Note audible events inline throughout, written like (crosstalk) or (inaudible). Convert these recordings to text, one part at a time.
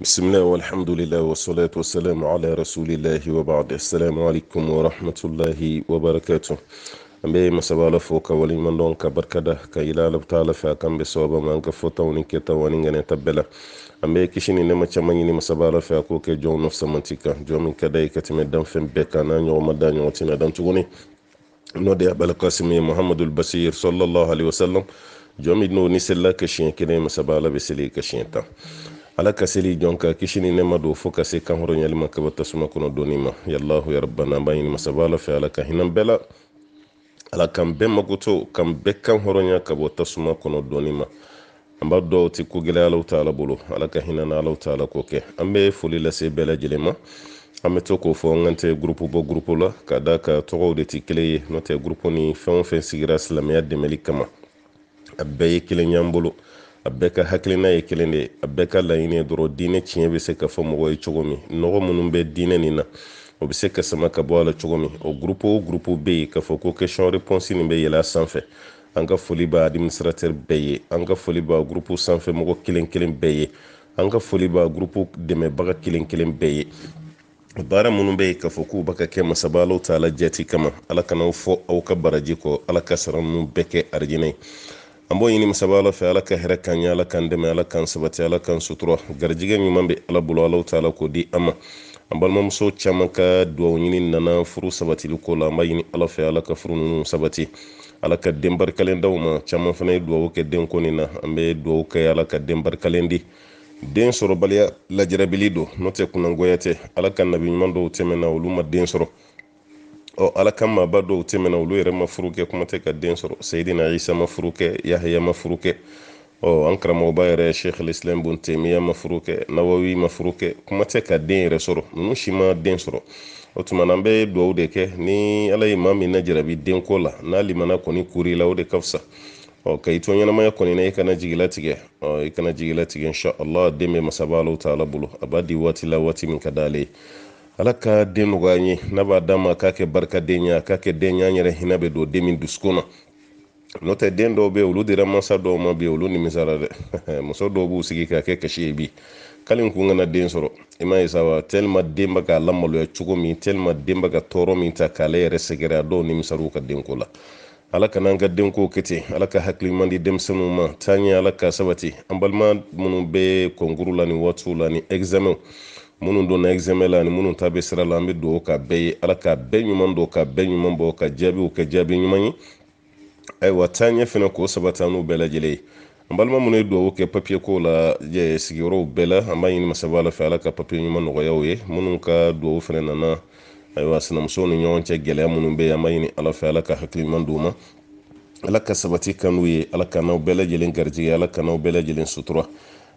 بسم الله والحمد لله والصلاة والسلام على رسول الله وبعد السلام عليكم ورحمة الله وبركاته أبي مسابا لفوك ولي من دونك بركدا كإلى لبتالة فاكم بسوابا مانك فوتا ونكتا وننغن تبلا أبي كشيني نما تماني مسابا لفاكو كي جون نفس منتكا جون من كدائي كتم الدم فين بيكا نانيو ومداني وطينا دم تغني نودي أبل قاسم محمد البصير صلى الله عليه وسلم جون من نوني سلا كشين كنين مسابا بسلي كشين تام ala ka seli jɔn ka kisi ni nɛma don fɔɔ ka se kankɔrɔɲali ma kaba tasuma kɔnɔ doni ma yalahu yarabana an b'a ɲini masaba ala fɛ ala ka hinan bɛɛ la ala kan bɛɛ magoto kan bɛɛ kan hɔrɔnya ka bɔ tasuma kɔnɔ dɔɔni ma an b'a dɔw tɛ ko gɛlɛyalaw t'ala bolo ala ka hinɛ na alaw t'ala k'o kɛ an bɛ foli lase bɛɛ lajɛlen ma an bɛ to k'o fɔ an kan tɛ gurupu bɔ gurupu la ka da ka tɔgɔw de tɛ kelen ye n'o tɛ gurupu ni fɛn o fɛn sigira silamɛya dɛmɛli kama a bɛɛ ye kelen y'an bolo a bɛɛ ka hakilina ye kelen de a bɛɛ ka laɲini dɔrɔ dɔrɔn diinɛ tiɲɛ bɛ se ka fɔ mɔgɔ ye cogo min nɔgɔ minnu bɛ diinɛ nin na o bɛ se ka sama ka bɔ a la cogo min o gurupu o gurupu bɛ yen k'a fɔ ko question réponse nin bɛ yɛlɛ a sanfɛ an ka foli b'a administrateur bɛɛ ye an ka foli b'a gurupu sanfɛ mɔgɔ kelen kelen bɛɛ ye an ka foli b'a gurupu dɛmɛbaga kelen kelen bɛɛ ye baara minnu bɛ yen k'a fɔ k'u b'a ka kɛ masaba ta ala jati kama ala kan'aw fɔ aw ka baraji kɔ ala ka sara ninnu bɛɛ kɛ arijinɛ ye an b'o ɲini masaba ala fɛ ala ka hɛrɛ kan ɲɛ ala k'an dɛmɛ ala k'an sabati ala k'an sutura garijɛgɛ ɲuman bɛ ala bolo alaw ta k'o di an ma an balimamuso caman ka duwawu ɲini nana furu sabatili ko la an b'a ɲini ala fɛ ala ka furu ninnu sabati ala ka den barikalen daw ma caman fana ye duwawu kɛ den ko nin na an bɛ duwawu kɛ ala ka den barikalen di den sɔrɔbaliya lajɛrɛbili don n'o tɛ kunnangoya tɛ ala ka nabi ɲuman dɔw tɛmɛna olu ma den sɔrɔ ɔ ala ka maaba dɔw tɛmɛna olu yɛrɛ ma furu kɛ kuma tɛ ka den sɔrɔ sayidina isa ma furu kɛ yahaya ma furu kɛ ɔ an karamɔgɔba yɛrɛ sheikh alislam bun temiya ma furu kɛ nawawi ma furu kɛ kuma tɛ ka den yɛrɛ sɔrɔ ninnu si ma den sɔrɔ o tuma na an bɛ dugawu de kɛ ni ala ye maa min na jarabi denko la n'a limana kɔni kori la o de ka fisa ɔ ka i to ɲɛnamaya kɔni na i kana jigilatigɛ ɔ i kana jigilatigɛ insha den bɛ masaba alahu taala bolo a b'a di waati la waati min ka d'ale ye ala ka den nɔgɔya ye n'a b'a d'a ma k'a kɛ barikaden ye a k'a kɛ den ye yɛrɛ hinɛ bɛ don den min dusukun na n'o tɛ den dɔw bɛ yen olu dira mansa dɔw ma bi olu nimisara dɛ (laughs) muso dɔw b'u sigi k'a kɛ kasi ye bi kali n kun kana den sɔrɔ i m'a ye sawa telima den bɛ k'a lamaloya cogo min telima den bɛ ka tɔɔrɔ min ta k'ale yɛrɛ sɛgɛrɛ a dɔw nimisar'u ka denko la ala kana an ka denko kɛ ten ala ka hakili di denmisɛnninw ma taa ɲɛ ala ka sabati an balima minnu bɛ kɔnkuru la ni waatiw la ni ɛgizamɛnw minnu donna ɛgizɛmɛ la ani minnu ta bɛ sira la an bɛ dugawu ka bɛɛ ye ala ka bɛɛ ɲuman don ka bɛɛ ɲuman bɔ ka jaabiw kɛ jaabi ɲuman ye ayiwa taa ɲɛ fɛnɛ k'o sabati n'u bɛɛ lajɛlen ye an balima minnu ye dugawu kɛ papiye ko la sigiyɔrɔw bɛɛ la an b'a ɲini masaba ala fɛ ala ka papiye ɲuman nɔgɔyaw ye minnu ka dugawu fɛnɛ nana ayiwa sinamusow ni ɲɔgɔn cɛ gɛlɛya minnu bɛ yen an b'a ɲini ala fɛ ala ka hakiliɲuman d'u ma ala ka sabati kan'u ye ala ka n'aw bɛɛ lajɛlen garijɛgɛ ala ka n'aw bɛɛ lajɛlen sutura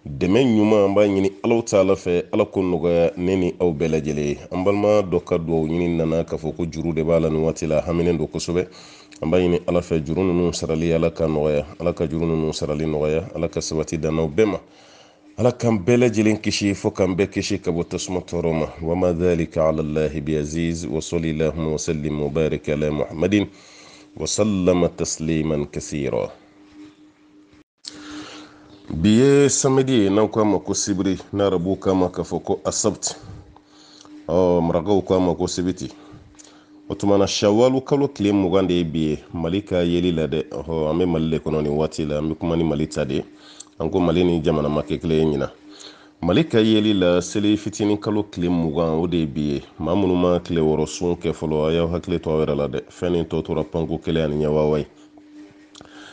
demen nyuma an nyini ɲini alaw taala fe ala ko nɔgɔya ne ni aw bɛɛ lajɛlen doka duwa dɔ ka nana kafoko juru de b'a la nin waati la haminen don kosɛbɛ an b'a ɲini ala fɛ juru nunu sarali ala ka nɔgɔya ala ka juru nunu sarali nɔgɔya ala ka sabati dana bɛɛ ma ala k'an bɛɛ lajɛlen kisi fo k'an bɛɛ kisi ka bɔ tasuma tɔɔrɔ ma wama dhalika ala llahi biaziz wasali lahuma wasalim wabarik ala muhammadin wa وسلم tasliman kathira bi ye samedi n'an ko ma ko sibiri n'a k'a ma k'a fɔ ko asabti marakaw k'a ma ko sibiti o tuma shawalu kalo tile mugan de ye bi ye mali ka yeli la dɛ ɔhɔ an bɛ mali le kɔnɔ nin waati la an bɛ kuma ni mali ta de an ko mali ni jamana ma kɛ kelen ye ɲina mali ka yeli la seli fitinin kalo tile mugan o de ye bi ye maa minnu ma tile wɔɔrɔ kɛ fɔlɔ a y'aw hakili to aw yɛrɛ la dɛ fɛn nin tɔ tora panko kelen ani ɲɛwawa ye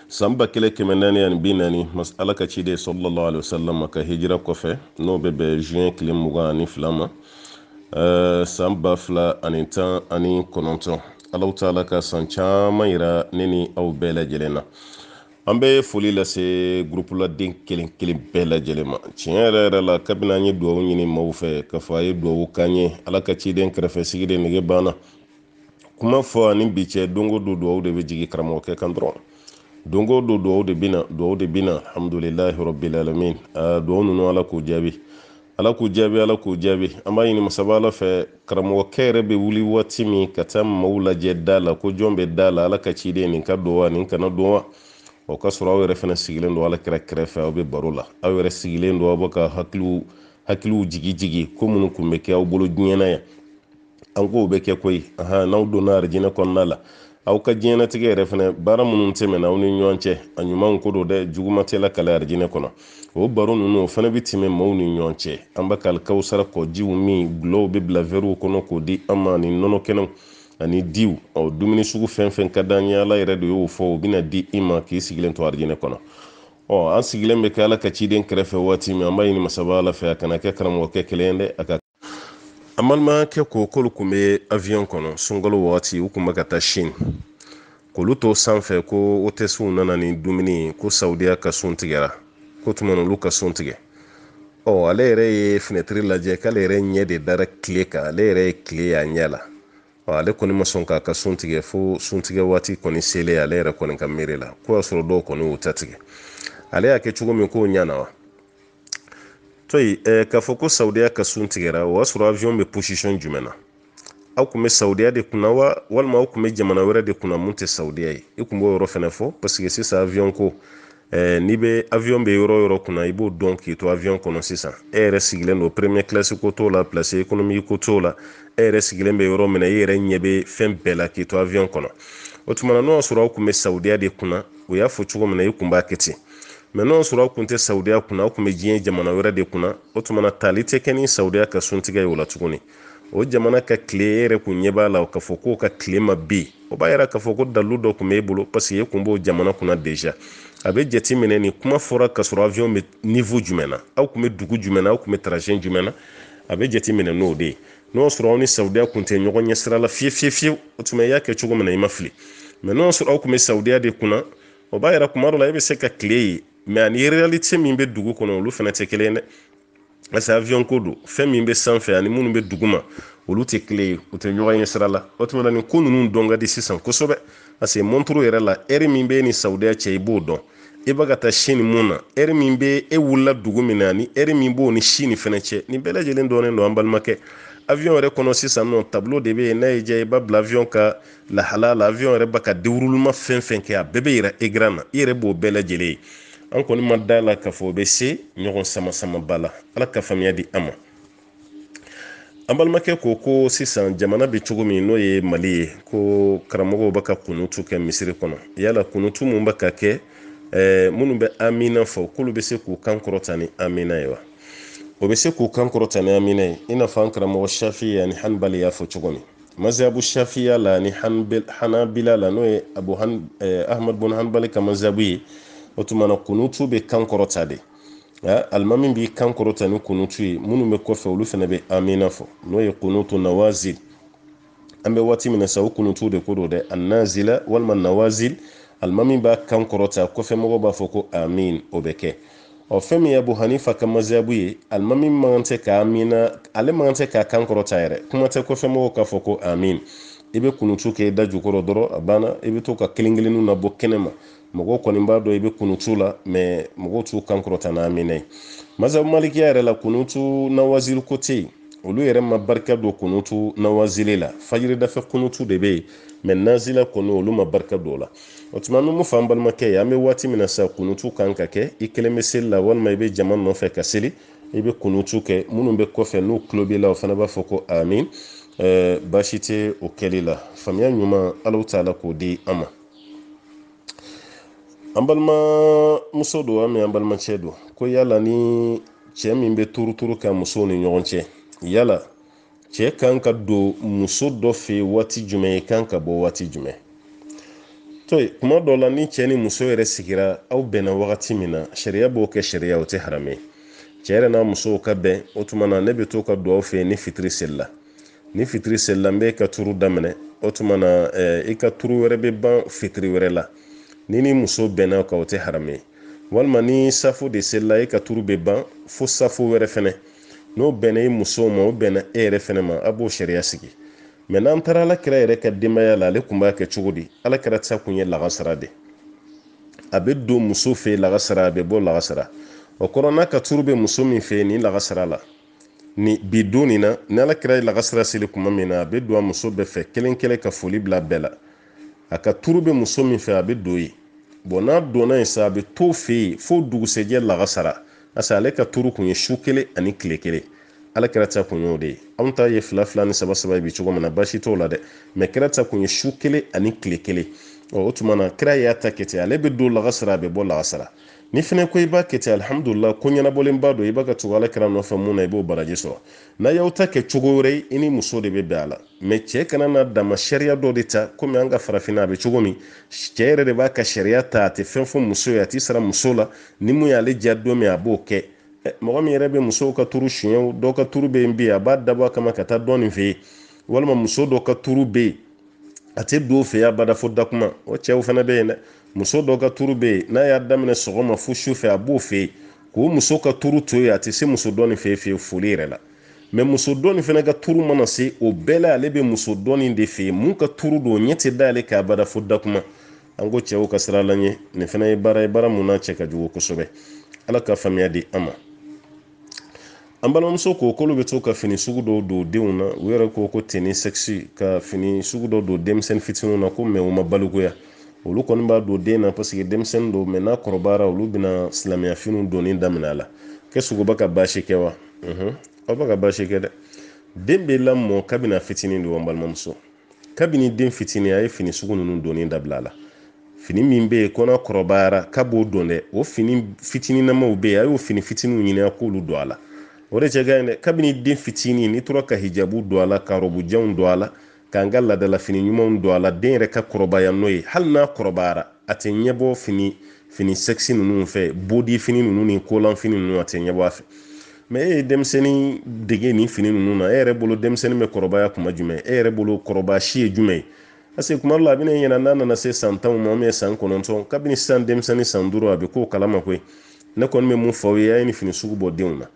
sanba kelen kɛmɛ naani ani bi naani ala ka ciden sallallahu alaihi wasallam ka hijira kɔfɛ n'o bɛ bɛn juin tile mugan euh, ani fila ma san ba fila ani tan ani kɔnɔntɔn alaw taala ka san caman yira ne ni aw bɛɛ lajɛlen na an bɛ foli lase den kelen kelen bɛɛ lajɛlen ma tiɲɛ yɛrɛ yɛrɛ la kabini an ye duwawu ɲini maaw fɛ k'a fɔ a ye duwawu k'an ye ala ka ciden kɛrɛfɛ sigi de nege banna kuma fɔ ani bi cɛ don o don duwawu de bɛ jigin karamɔgɔkɛ kan dɔrɔn don do don de bina duwawu de bina alhamdulilahi rabbil alamin duwawu ala k'u jaabi ala k'u jaabi ala k'u jaabi an b'a ɲini masaba ala fɛ karamɔgɔkɛ yɛrɛ bɛ wuli waati min ka taa maaw lajɛ da la ko jɔn bɛ da la ala ka ciden nin ka don wa nin kana don wa o ka sɔrɔ aw yɛrɛ fana sigilen don ala kɛra kɛrɛfɛ aw bɛ baro la aw yɛrɛ sigilen don aw bɛ ka hakiliw hakiliw jigi jigi ko minnu tun bɛ kɛ aw bolo diɲɛ na an k'o bɛ kɛ koyi n'aw donna arijinɛ kɔnɔna la aw ka diɲɛnatigɛ yɛrɛ fɛnɛ baara minnu tɛmɛna aw ni ɲɔgɔn cɛ a ɲumanw ko do dɛ juguma tɛ la arijinɛ kɔnɔ o baro ninnu o fana bi tɛmɛ maaw ni ɲɔgɔn cɛ an bɛ kalikawusara kɔjiw min gulɔw bɛ bila wɛriw kɔnɔ k'o di an ma ani nɔnɔ ani diw ɔ dumuni sugu fɛn fɛn ka d'an ye ala yɛrɛ de y'o fɔ o bɛna di i ma k'i sigilen to arijinɛ kɔnɔ ɔ an sigilen bɛ kɛ ala ka ciden kɛrɛfɛ waati min an b'a ɲini masaba ala fɛ a kana kɛ karamɔgɔkɛ kelen ye dɛ an balimakɛ kokolu kun bɛ awiyɔn kɔnɔ sunkalo wagati u kun bɛ ka taa shin k'olu to sanfɛ ko otɛsiw nana ni dumuni ko sawudiya ka sun tigɛra ko tuma na olu ka sun tigɛ ɔ ale yɛrɛ ye finɛtiri lajɛ k'ale yɛrɛ ɲɛ de dara tile kan ale yɛrɛ ye tile y'a ɲɛ la ale kɔni ma sɔn k'a ka sun tigɛ fo suntigɛ waati kɔni sele ale yɛrɛ kɔni ka miiri la ko y'a sɔrɔ dɔw kɔni y'u ta tigɛ ale y'a kɛ cogo min k'o ɲana wa Eh, eh, to yen k'a fɔ ko sawudenya ka sun tigɛra o y'a sɔrɔ awiyɔn bɛ posisɔn jumɛn na aw tun bɛ sawudenya de kunna wa walima aw tun bɛ jamana wɛrɛ de kunna mun tɛ sawudenya ye i tun b'o yɔrɔ fana fɔ paseke sisan awiyɔn ko ɛɛ n'i bɛ awiyɔn bɛ yɔrɔ yɔrɔ kunna i b'o dɔn k'i to awiyɔn kɔnɔ sisan e yɛrɛ sigilen don premier classe ko t'o la place économique ko t'o la e yɛrɛ sigilen bɛ yɔrɔ min na i yɛrɛ ɲɛ bɛ fɛn bɛɛ la k'i to awiyɔn kɔnɔ o tuma na n'o y'a sɔrɔ aw tun bɛ sawudenya de kunna o y'a fɔ cogo min na i tun b'a kɛ ten mɛ n'o sɔrɔ aw kun tɛ sawudiya kunna aw kun bɛ diɲɛ jamana wɛrɛ de kunna o tuma tali tɛ kɛ ni sawudiya ka suntigɛ ye o la tuguni o jamana ka tile yɛrɛ kun ɲɛ b'a la k'a fɔ k'o ka tile ma ben o b'a yira k'a fɔ ko dalu dɔ kun b'e bolo paseke e kun b'o jamana kunna deja a bɛ jate minɛ nin kuma fɔra ka sɔrɔ avion bɛ niveau jumɛn aw kun bɛ dugu jumɛn aw kun bɛ trajet jumɛn a bɛ jate minɛ n'o de ye n'o sɔrɔ aw ni sawudiya kun tɛ ɲɔgɔn ɲɛ sira o tuma i y'a kɛ cogo min i ma fili mɛ n'o sɔrɔ aw kun bɛ sawudiya de kunna o b'a yira kuma dɔ la e bɛ se ka tile ye mɛ ani realite min bɛ dugu kɔnɔ olu fana tɛ kelen dɛ parce avion ko don fɛn min bɛ sanfɛ ani minnu bɛ dugu olu tɛ kelen ye u tɛ ɲɔgɔn ye sira la o tuma na nin ko ninnu dɔn ka di sisan kosɛbɛ parce que yɛrɛ la ɛri min bɛ ni sawudiya cɛ i b'o dɔn i e bɛ ka taa si mun na ɛri min bɛ e wulila dugu min na ani ɛri min b'o ni si fɛnɛ cɛ nin bɛɛ lajɛlen dɔnnen don an balimakɛ avion yɛrɛ kɔnɔ sisan nɔ tableau de bɛ yen n'a y'i diya i b'a bila avion ka lahala la avion yɛrɛ b'a ka déroulement fɛn fɛn kɛ a bɛɛ bɛ yira écran na i yɛrɛ b'o bɛɛ lajɛlen ye an kɔni ma da la k'a fɔ o bɛ se ɲɔgɔn sama samaba la ala ka faamuya di an ma an balimakɛ ko ko sisan jamana bɛ cogo min n'o ye mali ye ko karamɔgɔw bɛ ka kunutu kɛ misiri kɔnɔ yala kunutu mun bɛ ka kɛ eh, minnu bɛ amina fɔ k'olu bɛ se k'u kan kɔrɔta ni amina ye wa o bɛ se k'u kan kɔrɔta ni amina ye i n'a fɔ an karamɔgɔ shafi ani hanbali y'a fɔ cogo min mazabu shafiya la ni hanabila la n'o ye abu han, eh, ahmad bun hanbali ka mazabu ye o tuma na kunutu bɛ kan kɔrɔta de alimami b'i kan kɔrɔta ni kunutu ye minnu bɛ kɔfɛ olu fana bɛ amina fɔ n'o ye kunutu nawazil an bɛ waati min na sa o kunutu de ko do dɛ annazila walima nawazil alimami b'a kan kɔrɔta kɔfɛ b'a fɔ ko amin o bɛ kɛ ɔ fɛn min ye abu hanifa ka mazabu ye alimami man tɛ k'a amina ale man tɛ k'a kan kɔrɔta yɛrɛ kuma tɛ kɔfɛ k'a fɔ ko amin i bɛ kunuso kɛ i da jukɔrɔ dɔrɔn a banna i bɛ to ka kelen kelenninw na bɔ kɛnɛma mɔgɔw kɔni b'a dɔn i bɛ kunutu la mɔgɔw t'u kan kɔrɔta n'a minɛ ye masabu malikiya yɛrɛ la kunutu na waziri ko tɛ yen olu yɛrɛ ma barika don kunutu na waziri la fajiridafɛ kunutu de bɛ yen nazila kɔni olu ma barika don la o tuma an bɛ mun fɔ an balimakɛ ye an bɛ waati min na sa kunutu kan ka kɛ i kelen bɛ seli la walima i bɛ jama nɔfɛ ka seli i bɛ kunutu kɛ minnu be kɔfɛ n'u tulo b'i la o fana b'a fɔ ko amin ɛɛ baasi tɛ o kɛli la faamuya ɲuman alaw t'a la k'o di an ma an balima muso don an an balimacɛ don ko yala ni cɛ min be turuturu ka musow ni ɲɔgɔn cɛ yala cɛ kan ka don muso dɔ fɛ yen waati jumɛn i kan ka bɔ waati jumɛn to kuma dɔw la ni cɛ ni muso yɛrɛ sigira aw bɛnna wagati min na sariya b'o kɛ sariya o tɛ haramu ye yɛrɛ n'a musow ka bɛn o tuma ne bɛ to ka don aw fɛ ni fitiri selila ni fitiri selila ka turu daminɛ o tumana na eh, i ka turu wɛrɛ bɛ ban fitiri wɛrɛ la ni ni muso bɛnna o o tɛ haramu walima ni safo de selila i ka turu bɛ ban fo safo wɛrɛ fɛnɛ n'o bɛnna i muso ma o bɛnna e yɛrɛ fɛnɛ ma a b'o sariya sigi mɛ n'an taara alakira yɛrɛ ka denbaya la ale kun b'a kɛ cogo di alakira ta kun ye lagasara de a bɛ don muso fɛ lagasara a bɛ bɔ lagasara o kɔrɔ n'a ka turu bɛ muso min fɛ yen lagasara la ni bidon nin na ni alakira ye lagasira seli kuma min na a bɛ don a muso bɛɛ fɛ kelen kelen ka foli bila bɛɛ la a ka turu be muso min fɛ a bɛ don ye n'a donna yen sa a bɛ to fɛ yen fo dugusɛjɛ lagasara asa ale ka turu kun ye su kelen ani tile kelen alakira ta kun y'o de ye anw ta ye fila fila ni saba saba bi cogo min na basi t'o la dɛ mɛ kira ta kun ye su kelen ani tile kelen o tuma na kira y'a ta kɛ ten ale bɛ don lagasara a bɛ bɔ lagasara ni fɛnɛ ko i b'a kɛ ten alihamudulila ko ɲɛnabɔlenba don i b'a ka tugu ala kɛra nɔfɛ mun na i b'o baraji sɔrɔ n'a y'aw ta kɛ cogo wɛrɛ i ni muso de bɛ a la mɛ cɛ kana na dama sariya dɔ de ta komi an ka farafinna a bɛ cogo min cɛ yɛrɛ de b'a ka sariya ta a tɛ fɛn fɔ muso ye a t'i sara muso la ni mun y'ale diya don min a b'o kɛ mɔgɔ min yɛrɛ bɛ musow ka turu suɲɛ dɔw ka turu bɛ yen bi a b'a dabɔ a kama ka taa dɔɔnin fɛ yen walima muso dɔ ka turu bɛ a tɛ don o fɛ yen abada fo dakuma o cɛw fana bɛ yen dɛ muso dɔ ka turu bɛ yen n'a y'a daminɛ sɔgɔma fo sufɛ a b'o fɛ yen k'o muso ka turu to yen a tɛ se muso dɔɔnin fɛ yen foli yɛrɛ la mɛ muso dɔɔnin fana ka turu mana se o bɛɛ la ale bɛ muso dɔɔnin de fɛ yen mun ka turu don ɲɛ tɛ d'ale k'a bada fo dakuma an ko cɛw ka sira la nin fana ye baara ye baara mun n'a cɛ ka jugu kosɛbɛ ala ka faamuya di an ma an balimamuso ko k'olu bɛ to ka fini sugu dɔw don denw na u yɛrɛ ko ko teni sɛgisi ka fini sugu dɔw don denmisɛnnin fitininw na ko mɛ u ma balikuya olu kɔni b'a don den na paseke denmisɛnnin don mɛ n'a kɔrɔbayara olu bɛna silamɛya finiw donni daminɛ a la kɛsuguba ka baasi kɛ wa aw ba ka baasi kɛ dɛ den bɛ lamɔ kabini a fitinin don an balimamuso kabini den fitinin a ye fini sugu ninnu donni dabila a la fini min bɛ yen kɔnɔ kɔrɔbayara k'a b'o dɔn dɛ o fini fitininamaw bɛ yen a y'o fini fitininw ɲini a k'olu don a la o de cɛ ka ɲi dɛ kabini den fitinin n'i tora ka hijabu don a la ka rɔbujanw don a la k'an ka laadalafini ɲumanw don a la den yɛrɛ ka kɔrɔbaya n'o ye hali n'a kɔrɔbayara a tɛ ɲɛbɔ fini fini sɛgisi ninnu fɛ bodi fini ninnu ni kolanfini ninnu a tɛ ɲɛbɔ a fɛ mɛ e ye denmisɛnnin dege nin fini ninnu na e yɛrɛ bolo denmisɛnnin bɛ kɔrɔbaya kuma jumɛn e yɛrɛ bolo kɔrɔbaya si ye jumɛn ye parce que kuma dɔ la a bɛna e ɲɛna n'a nana se san tanw ma ubiyɛn san kɔnɔntɔn kabini sisan denmisɛnnin san duuru a bɛ k'o kalama koyi ne kɔni bɛ mun fɔ aw ye a ye nin fini sugu bɔ denw na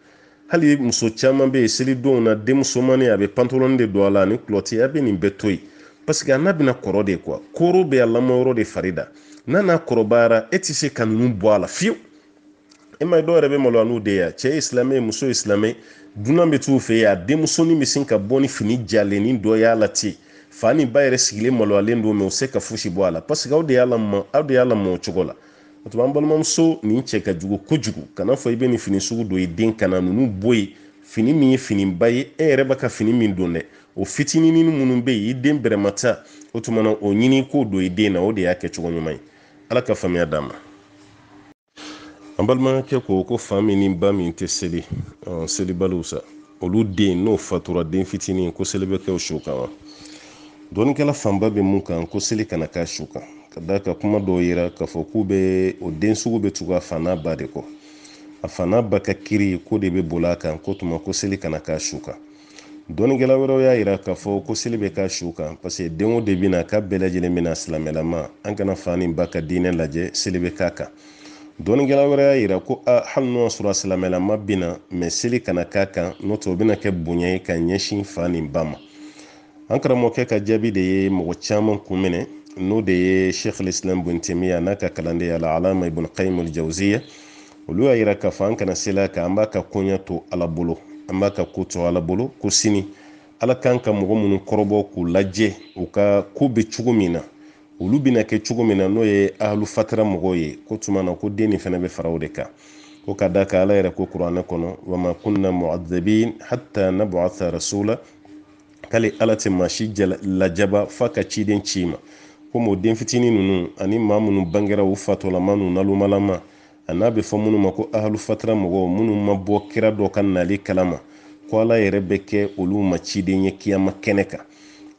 hali muso caman be yen selidenw na denmusomanin a bɛ pantalon de don a la ani kulɔti a bɛ nin bɛɛ to yen paseke a n'a bɛna kɔrɔ de kuwa koro bɛ a lamɔyɔrɔ de fari da n'a n'a kɔrɔbayara e tɛ se ka ninnu bɔ a la fiyewu e ma ye dɔw yɛrɛ bɛ maloya n'u de ye a ye silamɛ ye muso ye silamɛ dunan bɛ t'u fɛ yen a denmusonin bɛ sin ka bɔ ni fini jalen dɔ y'a la ten fa ni ba yɛrɛ sigilen maloyalen don mɛ u se ka fosi bɔ a la paseke aw de y'a lamɔ aw de y'a lamɔ cogo la o tuma an balimamuso nin cɛ ka jugu kojugu kana fɔ i bɛ nin fini sugu e don i den kana nunu bɔ yen fini min ye finiba ye e yɛrɛ b'a ka fini min don dɛ o fitinin minnu bɛ yen i den bɛrɛmata o tuma o ɲini k'o don i den na o de y'a kɛcogo ɲuman ye ala ka faamuya d'a ma an balimakɛ ko ko fa min ni ba min tɛ seli ah, selibaliw sa olu den n'o fatura den fitinin ko seli bɛ kɛ o su kan wa dɔnnikɛla fanba bɛ mun kan ko seli kana k'a su kan ka da ka kuma dɔw yira k'a fɔ k'u bɛ o den sugu bɛ tugu a fana ba de kɔ a fana ba ka kiri ko de bɛ boli a kan ko tuma ko seli kana k'a su kan dɔnnikɛla wɛrɛw y'a yira k'a fɔ ko seli bɛ k'a su kan paseke den o de bɛ na k'a bɛɛ lajɛlen bɛ na silamɛlama an kana fa ni ba ka diinɛ lajɛ seli bɛ k'a kan dɔnnikɛla wɛrɛ y'a yira ko a hali n'o y'a sɔrɔ a silamɛlama bɛ na mɛ seli kana k'a kan n'o tɛ o bɛna kɛ bonya ye ka ɲɛsin fa ni ba ma an karamɔgɔkɛ ka jaabi de ye mɔgɔ caman kun minɛ n'o de ye sheikh islam bin timiya n'a ka kalandenya la alama ibn qayyim al olu y'a yira k'a fɔ an kana sela kan an b'a ka koɲa to ala bolo an b'a ka ko to ala bolo ko sini ala kan ka mɔgɔ minnu kɔrɔbɔ k'u lajɛ u ka ko bɛ cogo min na olu bɛna kɛ cogo min na n'o ye ahlu fatara mɔgɔw ye ko tuma na ko den nin fana bɛ fara de kan ko ka da kan ala yɛrɛ ko kuranɛ kɔnɔ wa kunna mu'adzabin hatta nab'atha rasula k'ale ala tɛ maa lajaba f'a ka ciden ci ma komi o den fitinin nunu ani maa minnu bangera u fatɔlama n'u nalomalama a n'a bɛ fɔ minnu ma ko ahalu fatara mɔgɔw minnu ma bɔ kira dɔ ka nali kalama ko ala yɛrɛ bɛ kɛ olu ma ciden ye kiyama kɛnɛ kan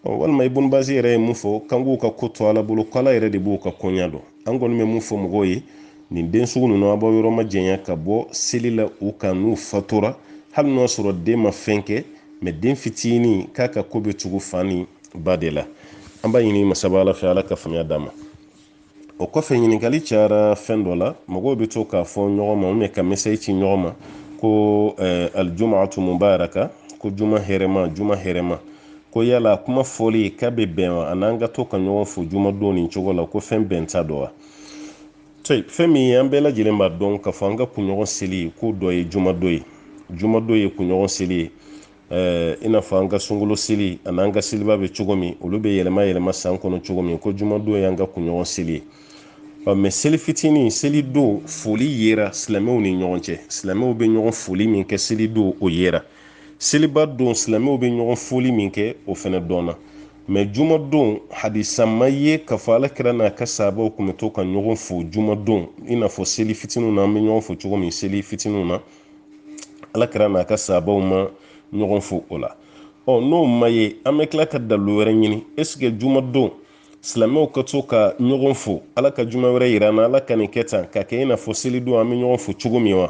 walima ibn bazi yɛrɛ ye mun fɔ k'an ka ko to ala bolo ko ala yɛrɛ de b'u ka koɲa dɔn an kɔni bɛ mun fɔ mɔgɔw ye nin den sugu ninnu a b'aw yɔrɔ ma janya ka bɔ seli la u kan n'u fatora hali n'o y'a sɔrɔ den ma fɛn kɛ mɛ den fitinin k'a ka ko bɛ tugu fa ni ba de la an b'a ɲini masaba ala fɛ ala ka faamuya d'a ma o kɔfɛ ɲininkali cayara fɛn dɔ la mɔgɔw bɛ to k'a fɔ ɲɔgɔn ma ka mɛsɛji ci ɲɔgɔn ma ko alijumatu mubaraka ko juma hɛrɛma juma hɛrɛma ko yala kuma fɔli k'a bɛ bɛn wa an'an ka to ka ɲɔgɔn fo juma don nin cogo la ko fɛn bɛn ta dɔ wa toyi fɛn min ye an bɛɛ lajɛlen b'a dɔn k'a fɔ an ka kunɲɔgɔn seli ko dɔ ye juma dɔ ye juma dɔ ye kunɲɔgɔn seli ye Eh, i n'a fɔ an ka sunkalo seli ani an ka seliba bɛ cogo min olu bɛ yɛlɛma yɛlɛma san kɔnɔ cogo min ko jumadon y'an ka kunɲɔgɔn seli ye ɔ mɛ seli fitinin seli don foli yera silamɛw ni ɲɔgɔn cɛ silamɛw bɛ ɲɔgɔn foli min kɛ seli don o yera seliba don silamɛw bɛ ɲɔgɔn foli min kɛ o fana dɔnna mɛ jumadon hadisa ma ye k'a fɔ ala kɛra n'a ka sahabaw tun bɛ to ka ɲɔgɔn fo jumadon i n'a fɔ seli fitininw na an bɛ ɲɔgɔn fo cogo min seli fitininw na ala kɛra n'a ka sahabaw ma ɲɔgɔn fo o la ɔ n'o ma ye an bɛ tila ka dalilu wɛrɛ ɲini ɛsike juma don silamɛw ka to ka ɲɔgɔn fo ala ka juma wɛrɛ yira an na ala ka nin kɛ tan ka kɛ i n'a fɔ selidon an bɛ ɲɔgɔn fo cogo min wa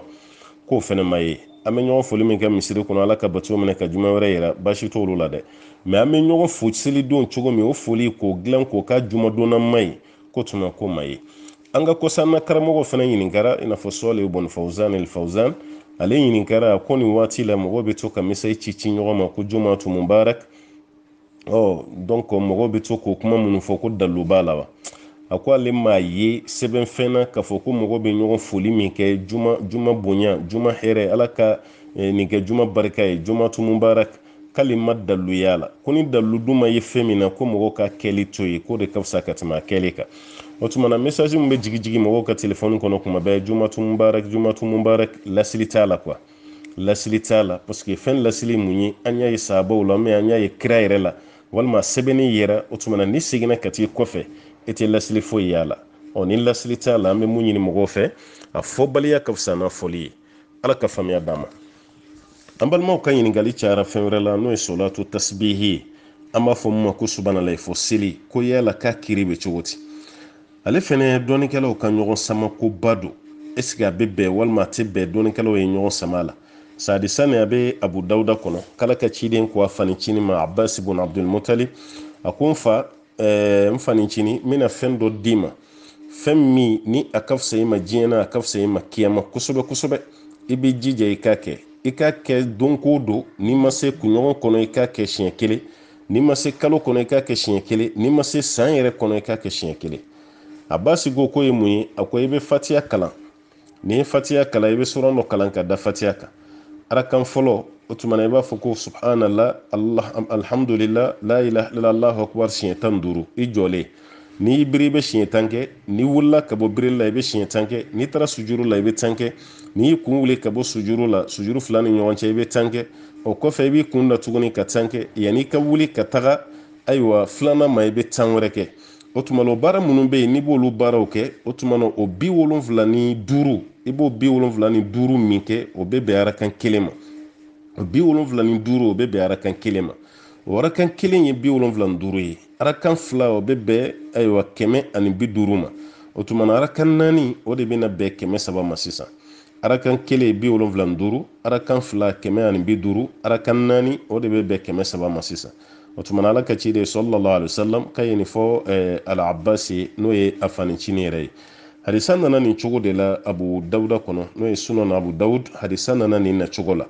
k'o fɛnɛ ma ye an bɛ ɲɔgɔn foli min kɛ misiri kɔnɔ ala ka bato minɛ ka juma wɛrɛ yira basi t'olu la dɛ mɛ an bɛ ɲɔgɔn fo selidon cogo min o foli k'o dilan k'o ka juma donna ma ye ko tuma ko ma ye an ka kɔsanna karamɔgɔ fana ɲininkara i n'a fɔ sɔli bɔn fawzan el fawzan ale ɲininkara ko ni waati la mɔgɔ bɛ to ka mesaji ci ci ɲɔgɔn ma ko juma tu mubarak ɔ donc mɔgɔw bɛ to k'o kuma minnu fɔ ko dalilu b'a la wa a ko ale m'a ye sɛbɛnfɛn na k'a fɔ ko mɔgɔ bɛ ɲɔgɔn foli min kɛ juma juma bonya juma hɛrɛ ala ka nin kɛ juma barika ye juma tu mubarak k'ale ma dalilu y'a la ko ni dalilu dun ma ye fɛn min na ko mɔgɔ ka kɛli to ye k'o de ka fisa ka tɛmɛ a kɛli kan o tuma message min bɛ jigi jigi mɔgɔw ka telefɔni kɔnɔ kuma bɛɛ jumatu mubarak jumatu mubarak lasili tala kwa lasili tala la parce que fɛn lasili mun anya an y'a ye sahabaw la an y'a ye kira la walma sɛbɛnni yɛrɛ o tuma na ni seginna ka t'i kɔfɛ e lasili foyi y'a la ɔ ni lasili tala la an ni mun fe mɔgɔw fɛ a fɔbaliya ka fisa n'a fɔli ala ka faamuya dama ambal an balimaw ka ɲininkali cayara fɛn wɛrɛ n'o solatu tasbihi ama an b'a fɔ min ma ko subahana layi fo seli ko yala k'a kiri bɛ ale fɛnɛ dɔnnikɛlaw ka ɲɔgɔn sama ko ba don ɛsike a bɛ bɛn walima a tɛ bɛn dɔnnikɛlaw ye ɲɔgɔn sama la sadi sani a bɛ abu dawuda kɔnɔ kala ka ciden ko a fanincini ma abbas bun abdulmutalib a ko n fa n fanincini n bɛna fɛn dɔ d'i ma fɛn min ni a ka fisa i ma diɲɛ na a ka fisa i ma kiyama kosɛbɛ kosɛbɛ i b'i jija i k'a kɛ i k'a kɛ don ko don n'i ma se kunɲɔgɔn kɔnɔ i k'a kɛ siɲɛ kelen n'i ma se kalo kɔnɔ i k'a kɛ siɲɛ kelen n'i ma se san yɛrɛ kɔnɔ i k'a kɛ siɲɛ kelen abasi ko ko ye mun ye a ko i bɛ fatiya kalan n'i ye fatiya kalan i bɛ suran dɔ kalan ka da fatiya kan arakan fɔlɔ o tuma na i b'a fɔ ko subhanala alhamdulila la ilaha illa allahu akbar siɲɛ tan duuru i jɔlen n'i y'i biri i bɛ siɲɛ tan kɛ n'i wulila ka bɔ birili la i bɛ siɲɛ tan kɛ n'i taara sujuru la i bɛ tan kɛ n'i y'i kun wuli ka bɔ sujuru la sujuru fila ni ɲɔgɔn cɛ i bɛ tan kɛ o kɔfɛ i b'i kun da tuguni ka tan kɛ yann'i ka wuli ka taga ayiwa filanan ma i bɛ tan wɛrɛ kɛ o tuma la o baara minnu bɛ yen n'i b'olu baaraw kɛ o tumana o bi wolonfila ni duuru i b'o bi wolonfila ni duuru min kɛ o bɛ bɛn arakan kelen ma o bi wolonfila ni duuru o bɛ bɛn arakan kelen ma o arakan kelen ye bi wolonfila ni duuru ye arakan fila o bɛ bɛn ayiwa kɛmɛ ani bi duuru ma o tuma arakan naani o de bɛna bɛn kɛmɛ saba ma sisan arakan kelen bi wolonfila ni duuru arakan fila kɛmɛ ani bi duuru arakan naani o de bɛ bɛn kɛmɛ saba ma sisan o ala ka ciden sallallahu alaihi wasallam ka yen fɔ eh, al-abbasi n'o ye a fanicini yɛrɛ hadisa nana nin cogo de la abu dawuda kɔnɔ n'o ye sunan abu dawud hadisa nana nin na cogo la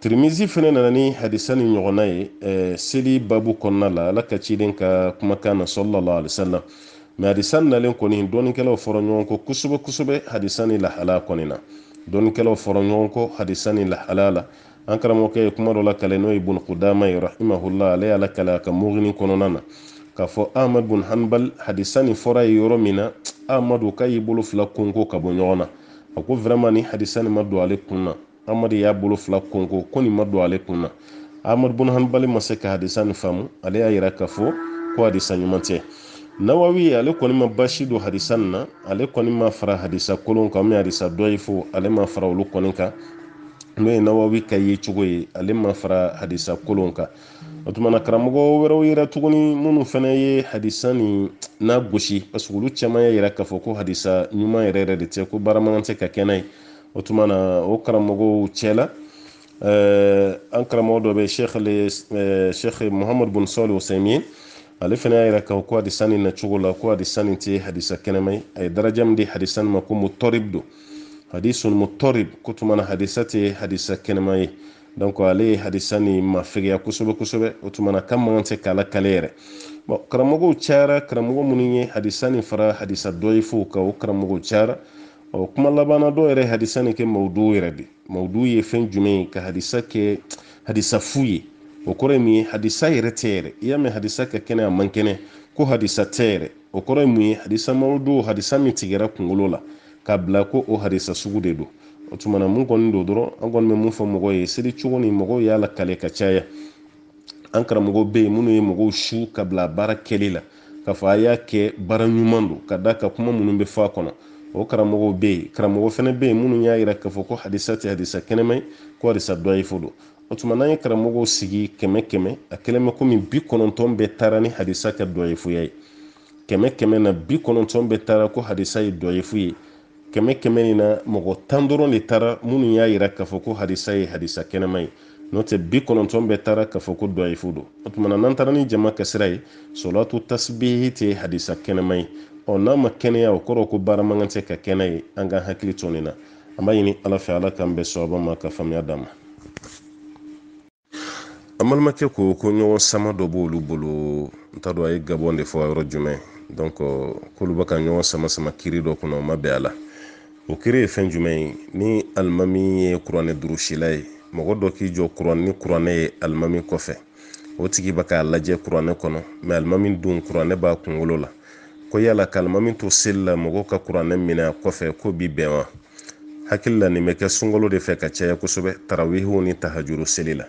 tirimizi fɛnɛ nana ni hadisa ni ɲɔgɔnna ye eh, seli babu kɔnɔna la ala ka ciden ka kumakan sallallahu alaihi wasallam mɛ hadisa nalen kɔni dɔnnikɛlaw fɔra ɲɔgɔn kɔ kosɛbɛ kosɛbɛ hadisa ni lahala kɔni na dɔnnikɛlaw fɔra ɲɔgɔn kɔ hadisa ni lahala la an karamɔgɔkɛ ye kuma dɔ lakale n'o ye bun kudama ye rahimahullah ale y'a lakale a ka mugni kɔnɔna na k'a fɔ ahmad bun hanbal hadisa nin fɔra ye yɔrɔ min na ahmadu k'a y'i bolo fila konko ka bɔ ɲɔgɔn na a ko vraiment ni hadisa nin ma don ale kun na amadu y'a bolo fila konko ko nin ma don ale kun na ahmad bun hanbali ma se ka hadisa nin faamu ale y'a yira k'a fɔ ko hadisa ɲuman tɛ nawawi ale kɔni ma basi don hadisa nin na ale kɔni ma fara hadisa kolon kan min hadisa dɔ ye fo ale ma fara olu kɔni kan n'o ye nawawi ka ye cogo ye ale ma fara hadisa kolon kan o tumana karamɔgɔ wɛrɛw yɛrɛ tuguni minnu fana ye hadisa ni n'a gosi paseke olu caman y'a yira k'a fɔ ko hadisa ɲuman yɛrɛ yɛrɛ de tɛ ko baaramakan tɛ ka kɛ n'a ye o tumana o karamɔgɔw cɛla an karamɔgɔ dɔ bɛ sheikh muhamadu bin sɔli usaimin ale fana y'a yira k'a fɔ ko hadisa nin na cogo la ko hadisa nin tɛ hadisa kɛnɛma ye a ye daraja min di hadisa nin ma ko mutarib don hadisul mutarib kutumana hadisa tɛ hadisa kɛnɛma donc ale ye hadisa kosɛbɛ kosɛbɛ o tumana kan man tɛ k'ala kale yɛrɛ bon karamɔgɔw cayara karamɔgɔ minnu ye hadisa fara hadisa dɔ ye fo kan o karamɔgɔw cayara ɔ kuma labanna dɔw yɛrɛ hadisa kɛ mawdu yɛrɛ de mawdu ye fɛn jumɛn ye ka hadisa kɛ hadisa fu ye o kɔrɔ ye mun ye hadisa yɛrɛ tɛ yɛrɛ i y'a mɛn hadisa ka kɛnɛ a man kɛnɛ ko hadisa tɛ yɛrɛ o kɔrɔ ye mun ye hadisa hadisa min tigɛra kunkolo la kabla ko o harisa sugu de do o tuma na mun kɔni do dɔrɔn an kɔni bɛ mun fɔ mɔgɔw ye seli cogo ni mɔgɔw y'a kale ka caya an karamɔgɔ bɛ yen minnu ye mɔgɔw su ka bila baara kɛli la k'a fɔ a y'a kɛ baara ɲuman don ka d'a ka kuma minnu bɛ fɔ a kɔnɔ o karamɔgɔw bɛ yen karamɔgɔ fana bɛ yen minnu y'a yira k'a fɔ ko halisa tɛ halisa kɛnɛma ye ko halisa dɔ ye fo don o tuma n'an ye karamɔgɔw sigi kɛmɛ kɛmɛ a kɛlen bɛ komi bi kɔnɔntɔn bɛɛ taara ni halisa ka dɔ ye fu ye kɛmɛ kɛmɛ na bi kɔnɔntɔn bɛɛ taara ko halisa ye dɔ ye fu ye kɛmɛ kɛmɛ nin na mɔgɔ tan dɔrɔn de taara minnu y'a yira k'a fɔ ko hadisa ye hadisa kɛnɛma ye n'o tɛ bi kɔnɔntɔn bɛɛ taara k'a fɔ ko dɔyifu don o tuma n'an taara ni jama kasira ye solatu tasbihi tɛ hadisa kɛnɛma ye ɔ n'a ma kɛnɛya o kɔrɔ ko baara man kan tɛ ka kɛnɛ ye an ka hakili to nin na an b'a ɲini ala fɛ ala k'an bɛɛ sababa ma ka faamuya d'a ma an balimakɛ ko ko ɲɔgɔn sama dɔ b'olu bolo n t'a dɔn a ye gabɔn de fɔ yɔrɔ jumɛn donc k'olu bɛ ka ɲɔgɔn sama sama kiri dɔ kɔnɔ o ma bɛn a la o kiri ye fɛn jumɛn ye ni alimami ye kuranɛ durusila ye mɔgɔ dɔ k'i jɔ kuran ni kuranɛ ye alimami kɔfɛ o tigi bɛ k'a lajɛ kuranɛ kɔnɔ mɛ alimami dun kuranɛ b'a kunkolo la ko yala ka alimami to seli la mɔgɔ ka kuranɛ minɛ a kɔfɛ ko bi bɛn wa hakili la nin bɛ kɛ sunkalo de fɛ ka caya kosɛbɛ tarawehiw ni tahajuru seli la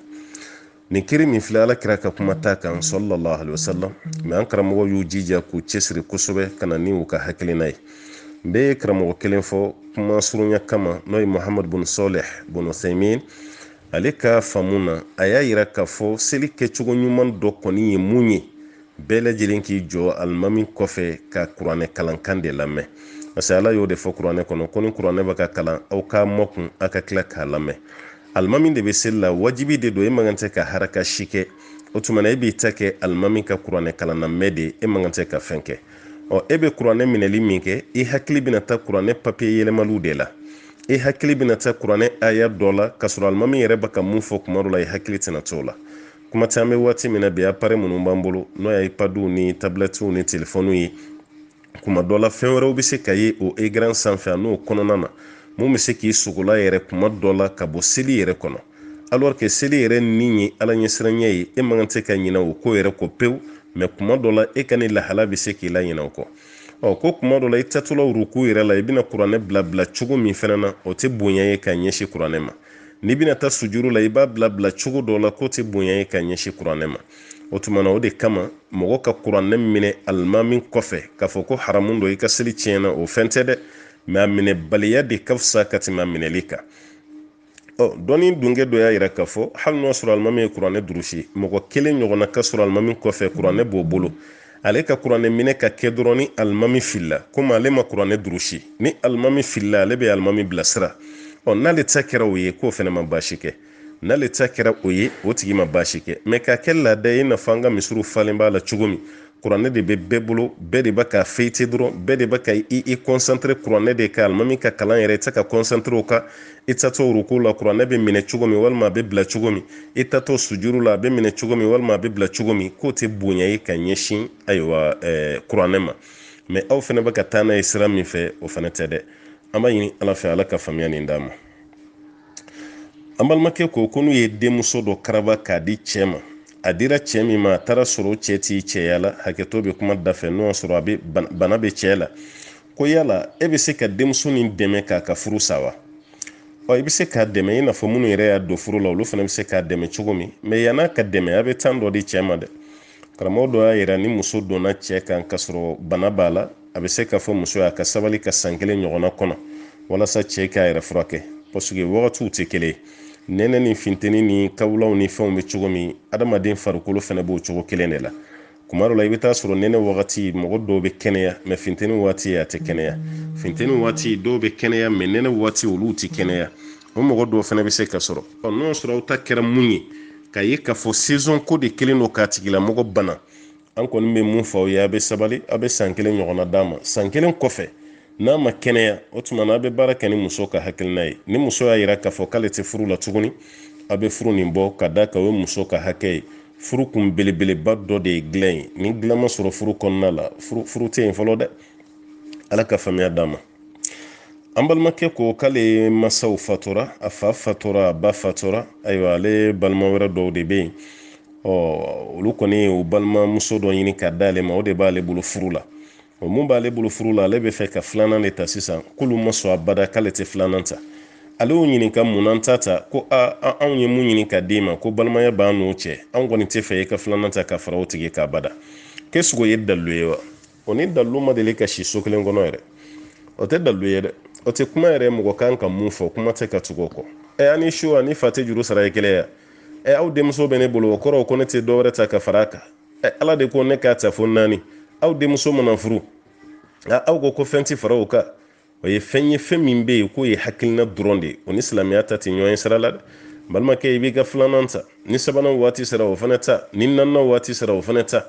nin kiri min filɛ ala kira ka kuma t'a kan sɔlɔlɔ alaihi wasalam mɛ an karamɔgɔ y'u jija k'u cɛsiri kosɛbɛ ka na ni u ka hakilina ye n bɛ karamɔgɔ kelen fɔ kuma surunya kama n'o ye mohamad bun soleh bun usaimin ale ka faamu na a y'a yira k'a fɔ seli kɛcogo ɲuman dɔ kɔni ye mun ye bɛɛ lajɛlen k'i jɔ alimami kɔfɛ ka kuranɛ kalankan de lamɛn parce ala y'o de fɔ kuranɛ kɔnɔ ko ni kuranɛ bɛ ka kalan aw k'a makun aw ka tila k'a lamɛn alimami de bɛ seli la wajibi de don e man kan tɛ ka haraka si kɛ o tuma na e b'i ta kɛ alimami ka kuranɛ kalan na de e man kan tɛ ka fɛn kɛ ɔ e be kuranɛ minɛli min kɛ i hakili bɛna taa kuranɛ papiye yɛlɛmaliw de la i hakili bɛna taa kuranɛ aya dɔ la ka sɔrɔ alimami yɛrɛ baka ka mun fɔ kuma dɔ la i hakili tɛna t'o la kuma tɛ an be waati min na bi apare minnu b'an bolo n'o y'a ipadiw ni tabilɛtiw ni telefɔniw ye kuma dɔ la fɛn wɛrɛw be se ka ye o egran sanfɛ a n'o kɔnɔna na mun be se k'i sogola yɛrɛ kuma dɔ la ka bɔ seli yɛrɛ kɔnɔ alors seli yɛrɛ ni ye ala ɲɛsiranya ye e man kan tɛ ka ɲinɛ o ko yɛrɛ kɔ pewu mɛ kuma dɔ la e ka ni lahala be se k'i laɲina o kɔ ɔ ko kuma dɔ la i tatɔla ruku yɛrɛ la i bena kuranɛ bila cogo min fana na o tɛ bonya ye ka ɲɛsi kuranɛ ma n'i bena ta sujuru la i b'a bila cogo dɔ la k'o tɛ bonya ye ka ɲɛsi kuranɛ ma o tumana o de kama mɔgɔ ka kuranɛ minɛ alimami kɔfɛ k'a fɔ ko haramu dɔ i ka seli tiɲɛna o fɛn tɛ dɛ mɛ a baliya de ka fisa ka tɛmɛ minɛli kan ɔ dɔnni dunkɛ dɔ y'a yira k'a fɔ hali n'o sɔrɔ alimami ye kuranɛ durusi mɔgɔ kelen ɲɔgɔnna ka sɔrɔ alimami kɔfɛ kuranɛ b'o bolo ale ka kuranɛ minɛ ka kɛ dɔrɔn ni alimami filila komi ale ma kuranɛ durusi ni alimami filila ale bɛ alimami bilasira ɔ n'ale ta kɛra o ye k'o fana ma baasi kɛ n'ale ta kɛra o ye o tigi ma baasi kɛ mɛ k'a kɛ laada ye i n'a fɔ an ka misiriw falen b'a la cogo min kuranɛ de bɛ bɛɛ bolo bɛɛ de bɛ ka feete dɔrɔn bɛɛ de bɛ ka i kɔnsantere kuranɛ de kan alimami ka kalan yɛrɛ i tɛ ka kɔnsantere o kan i tatɔ ruku la kuranɛ bɛ minɛ cogo min walima a bɛ bila cogo min i tatɔ sujuru la a bɛ minɛ cogo min walima a bɛ bila cogo min k'o tɛ bonya ye ka ɲɛsin ayiwa ɛɛ kuranɛ ma mɛ aw fana bɛ ka taa n'a ye sira min fɛ o fana tɛ dɛ an b'a ɲini ala fɛ ala ka faamuya nin d'a ma an balimakɛ ko ko n'u ye denmuso dɔ karaba k'a di cɛ ma a dira cɛ min ma a taara sɔrɔ o cɛ t'i cɛya la hakɛto bɛ kuma da n'o sɔrɔ a bɛ bana bɛ cɛ la ko yala e bɛ se ka denmuso nin dɛmɛ k'a ka furu sa wa ɔ i bɛ se k'a dɛmɛ i n'a fɔ minnu yɛrɛ y'a don furu la olu fana bɛ se k'a dɛmɛ cogo min mɛ yann'a ka dɛmɛ a bɛ tan dɔ di cɛ ma dɛ karamɔgɔ dɔ y'a yira ni muso donna cɛ kan ka sɔrɔ bana b'a la a bɛ se k'a fɔ muso ye ka sabali ka san kelen ɲɔgɔnna kɔnɔ walasa cɛ k'a yɛrɛ furakɛ paseke wagatiw tɛ kelen ye nɛnɛ ni finteni ni kawulaw ni fɛnw bɛ cogo min adamaden farikolo fɛnɛ b'o cogo kelen de la kuma dɔ la i bɛ taa sɔrɔ nɛnɛ wagati mɔgɔ dɔw bɛ kɛnɛya mɛ funteni waati a tɛ kɛnɛya funteni waati dɔw bɛ kɛnɛya mɛ nɛnɛ waati olu tɛ kɛnɛya o mɔgɔ dɔw fana bɛ se ka sɔrɔ n'o sɔrɔ aw ta kɛra mun ye k'a ye k'a fɔ saison ko de kelen don k'a tigilamɔgɔ bana an kɔni bɛ mun fɔ aw ye aw bɛ sabali aw bɛ san kelen ɲɔgɔnna d'a ma san kelen kɔfɛ n'a ma kɛnɛya o tuma na a bɛ baara kɛ ni muso ka hakilina ye ni muso y'a yira k'a fɔ k'ale tɛ furu la tuguni a bɛ furu nin bɔ ka da kan o ye muso ka hakɛ ye furu kun belebeleba dɔ de ye dilan ye ni dilan ma sɔrɔ furu kɔnɔna la furu tɛ yen fɔlɔ dɛ ala ka faamuya d'a ma an balimakɛ ko k'ale masaw fatura a fa fatura a ba fatura ayiwa ale balima wɛrɛ dɔw de bɛ yen ɔ olu kɔni ye o balimamuso dɔ ɲini ka d'ale ma o de b'ale bolo furu la o mun b'ale bolo furu la ale bɛ fɛ ka filanan de ta sisan k'olu ma sɔn a bada k'ale tɛ filanan ta ale y'o ɲininka munna ta ta ko aa anw ye mun ɲini ka d'e ma ko balimaya b'an n'o cɛ anw kɔni tɛ fɛ e ka filanan ta ka fara o tigi k'a bada k'e sogo ye dalilu ye wa o ni dalilu ma deli ka si so kelen kɔnɔ yɛrɛ o tɛ dalilu ye dɛ o tɛ kuma yɛrɛ mɔgɔ kan ka mun fɔ kuma tɛ ka tugu o kɔ ɛ ani su ani fa tɛ juru sara ye kelen ya ɛ aw denmuso bɛ ne bolo o kɔrɔ ko ne tɛ dɔwɛrɛ ta ka fara a kan ɛ ala de ko ne k'a ta fo naani aw denmuso mana furu Ah, aw ko ko fɛn ti fara o kan o ye fɛn ye fɛn min bɛ yen k'o ye hakilina dɔrɔn de ye o ni silamɛya ta tɛ ɲɔgɔn ye sira la dɛ balimakɛ i b'i ka filanan ta ni sabanan waati sera o fana ta ni naaninan waati sera o fana ta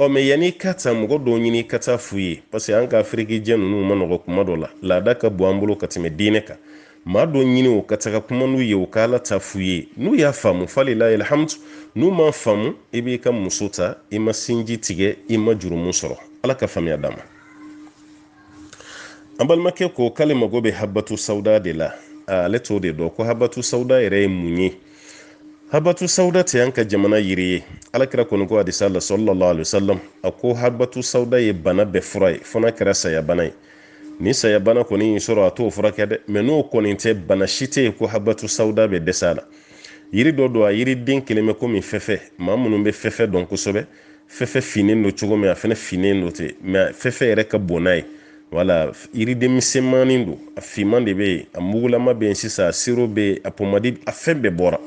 ɔ mɛ yanni ka ta mɔgɔ dɔw ɲini ka taa f'u ye parce que an ka afiriki jɛ ninnu ma nɔgɔ kuma dɔ la laada ka bon an bolo ka tɛmɛ diinɛ kan maa dɔ ɲini o ka taga kuma n'u ye o ka ala ta f'u ye n'u y'a faamu falila alhamdu n'u ma faamu i b'i ka muso ta i ma sinji tigɛ i ma jurumu sɔrɔ ala ka faamuya d'a ma an balimakɛ ko k'ale mago bɛ habatu sauda de la ale t'o de dɔn ko habatu sauda yɛrɛ ye mun ye habatu sauda tɛ an ka jamana yiri ye alakira kɔni ko hadisa la sallallahu alaihi wasallam a ko habatu sauda ye bana bɛɛ fura ye fo n'a kɛra saya bana ye ni saya bana kɔni y'i sɔrɔ a t'o furakɛ dɛ mɛ n'o kɔni tɛ bana si tɛ yen ko habatu sauda bɛ dɛsɛ a la yiri dɔ don a yiriden kelen bɛ komi fɛfɛ maa minnu bɛ fɛfɛ dɔn kosɛbɛ fɛfɛ finen don cogo min a fana finen don ten mɛ fɛfɛ yɛrɛ ka bon n'a ye wala yiri denmisɛnmanin don a finman de bɛ yen a mugulama bɛ yen sisan a siro bɛ yen a pomadi a fɛn bɛɛ bɔra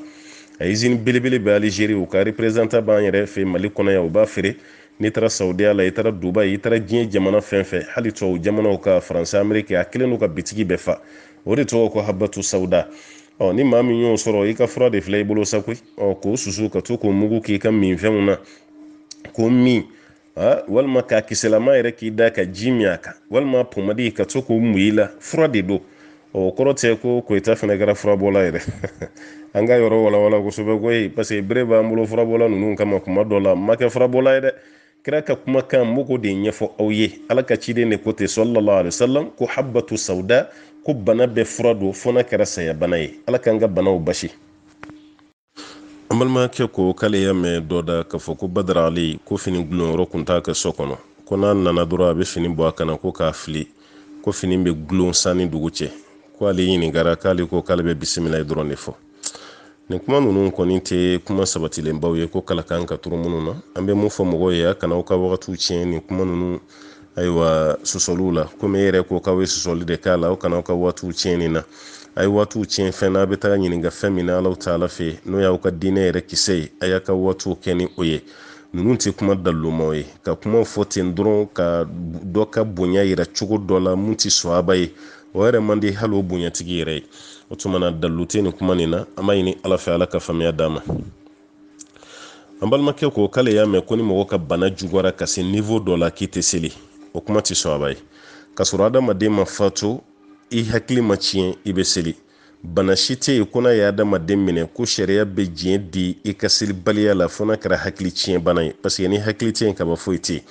a izini belebele bɛ alizeri u ka reprezanta b'an yɛrɛ fɛ mali kɔnɔ u b'a feere n'i taara sawudiya la i taara duba i taara diɲɛ jamana fɛn fɛn hali tubabu jamanaw ka faransi ameriki a kelen don ka bitigi bɛɛ fa o de tɔgɔ ko habatu sawuda ɔ ni maa min y'o sɔrɔ i ka fura de filɛ i bolo sa koyi ɔ k'o susu ka to k'o mugu k'i ka minfɛnw na k'o min ha? walima k'a kisɛlama yɛrɛ k'i da ka ji min a kan walima pomadi ka to k'o mun i la fura de don o kɔrɔ tɛ ko koyita fana kɛra furabɔla yɛrɛ an ka yɔrɔ walawala kosɛbɛ koyi paseke bere b'an bolo furabɔla ninnu kama kuma dɔ la ma kɛ furabɔla ye dɛ kira ka kumakan n b'o de ɲɛfɔ aw ye ala ka ciden de ko ten sɔlɔlɔ alayisalam ko habatu sawuda ko bana bɛɛ fura don fo kɛra saya bana ye ala k'an ka banaw basi an balimakɛ ko k'ale y'a mɛn dɔ da k'a fɔ ko badara ale ko fini gulonyɔrɔ kun t'a kɛ so kɔnɔ ko n'a nana dɔrɔn a bɛ fini bɔ a kana ko k'a fili ko fini bɛ gulon sanni dugu cɛ ko ale ɲininkara k'ale ko k'ale bɛ bisimila ye dɔrɔn de fɔ nin kuma ninnu kɔni tɛ kuma sabatilenbaw ye ko kala kan ka turu minnu na an bɛ mun fɔ mɔgɔw ye a kana aw ka wagatiw tiɲɛ nin kuma ninnu ayiwa sɔsɔliw la komi e yɛrɛ ko k'aw ye sɔsɔli de k'a la aw kana aw ka waatiw tiɲɛ nin na a ye waatiw tiɲɛ fɛn n'a bɛ taga ɲininka fɛn min na alaw taala fɛ n'o y'aw ka diinɛ yɛrɛ kisɛ ye a y'a ka waatiw kɛ ni o ye ninnu tɛ kuma dalumaw ye ka kumaw fɔ ten dɔrɔn ka dɔ ka bonya yira cogo dɔ la mun tɛ sɔaba ye o yɛrɛ man di hali o bonyatigi yɛrɛ ye o tuma na dalilu tɛ nin kuma nin na an b'a ɲini ala fɛ ala ka faamuya d'a ma an balimakɛ ko k'ale y'a mɛn ko ni mɔgɔ ka bana juguyara ka se dɔ la k'i tɛ seli o kuma tɛ sɔn a ba ye k'a sɔrɔ adamaden ma faatu i hakili ma tiɲɛ i bɛ seli bana si tɛ yen ko n'a adamaden minɛ ko sariya bɛ diɲɛ di i ka selibaliya la fo n'a kɛra hakili tiɲɛ bana ye paseke ni hakili tɛ yen kaba foyi tɛ yen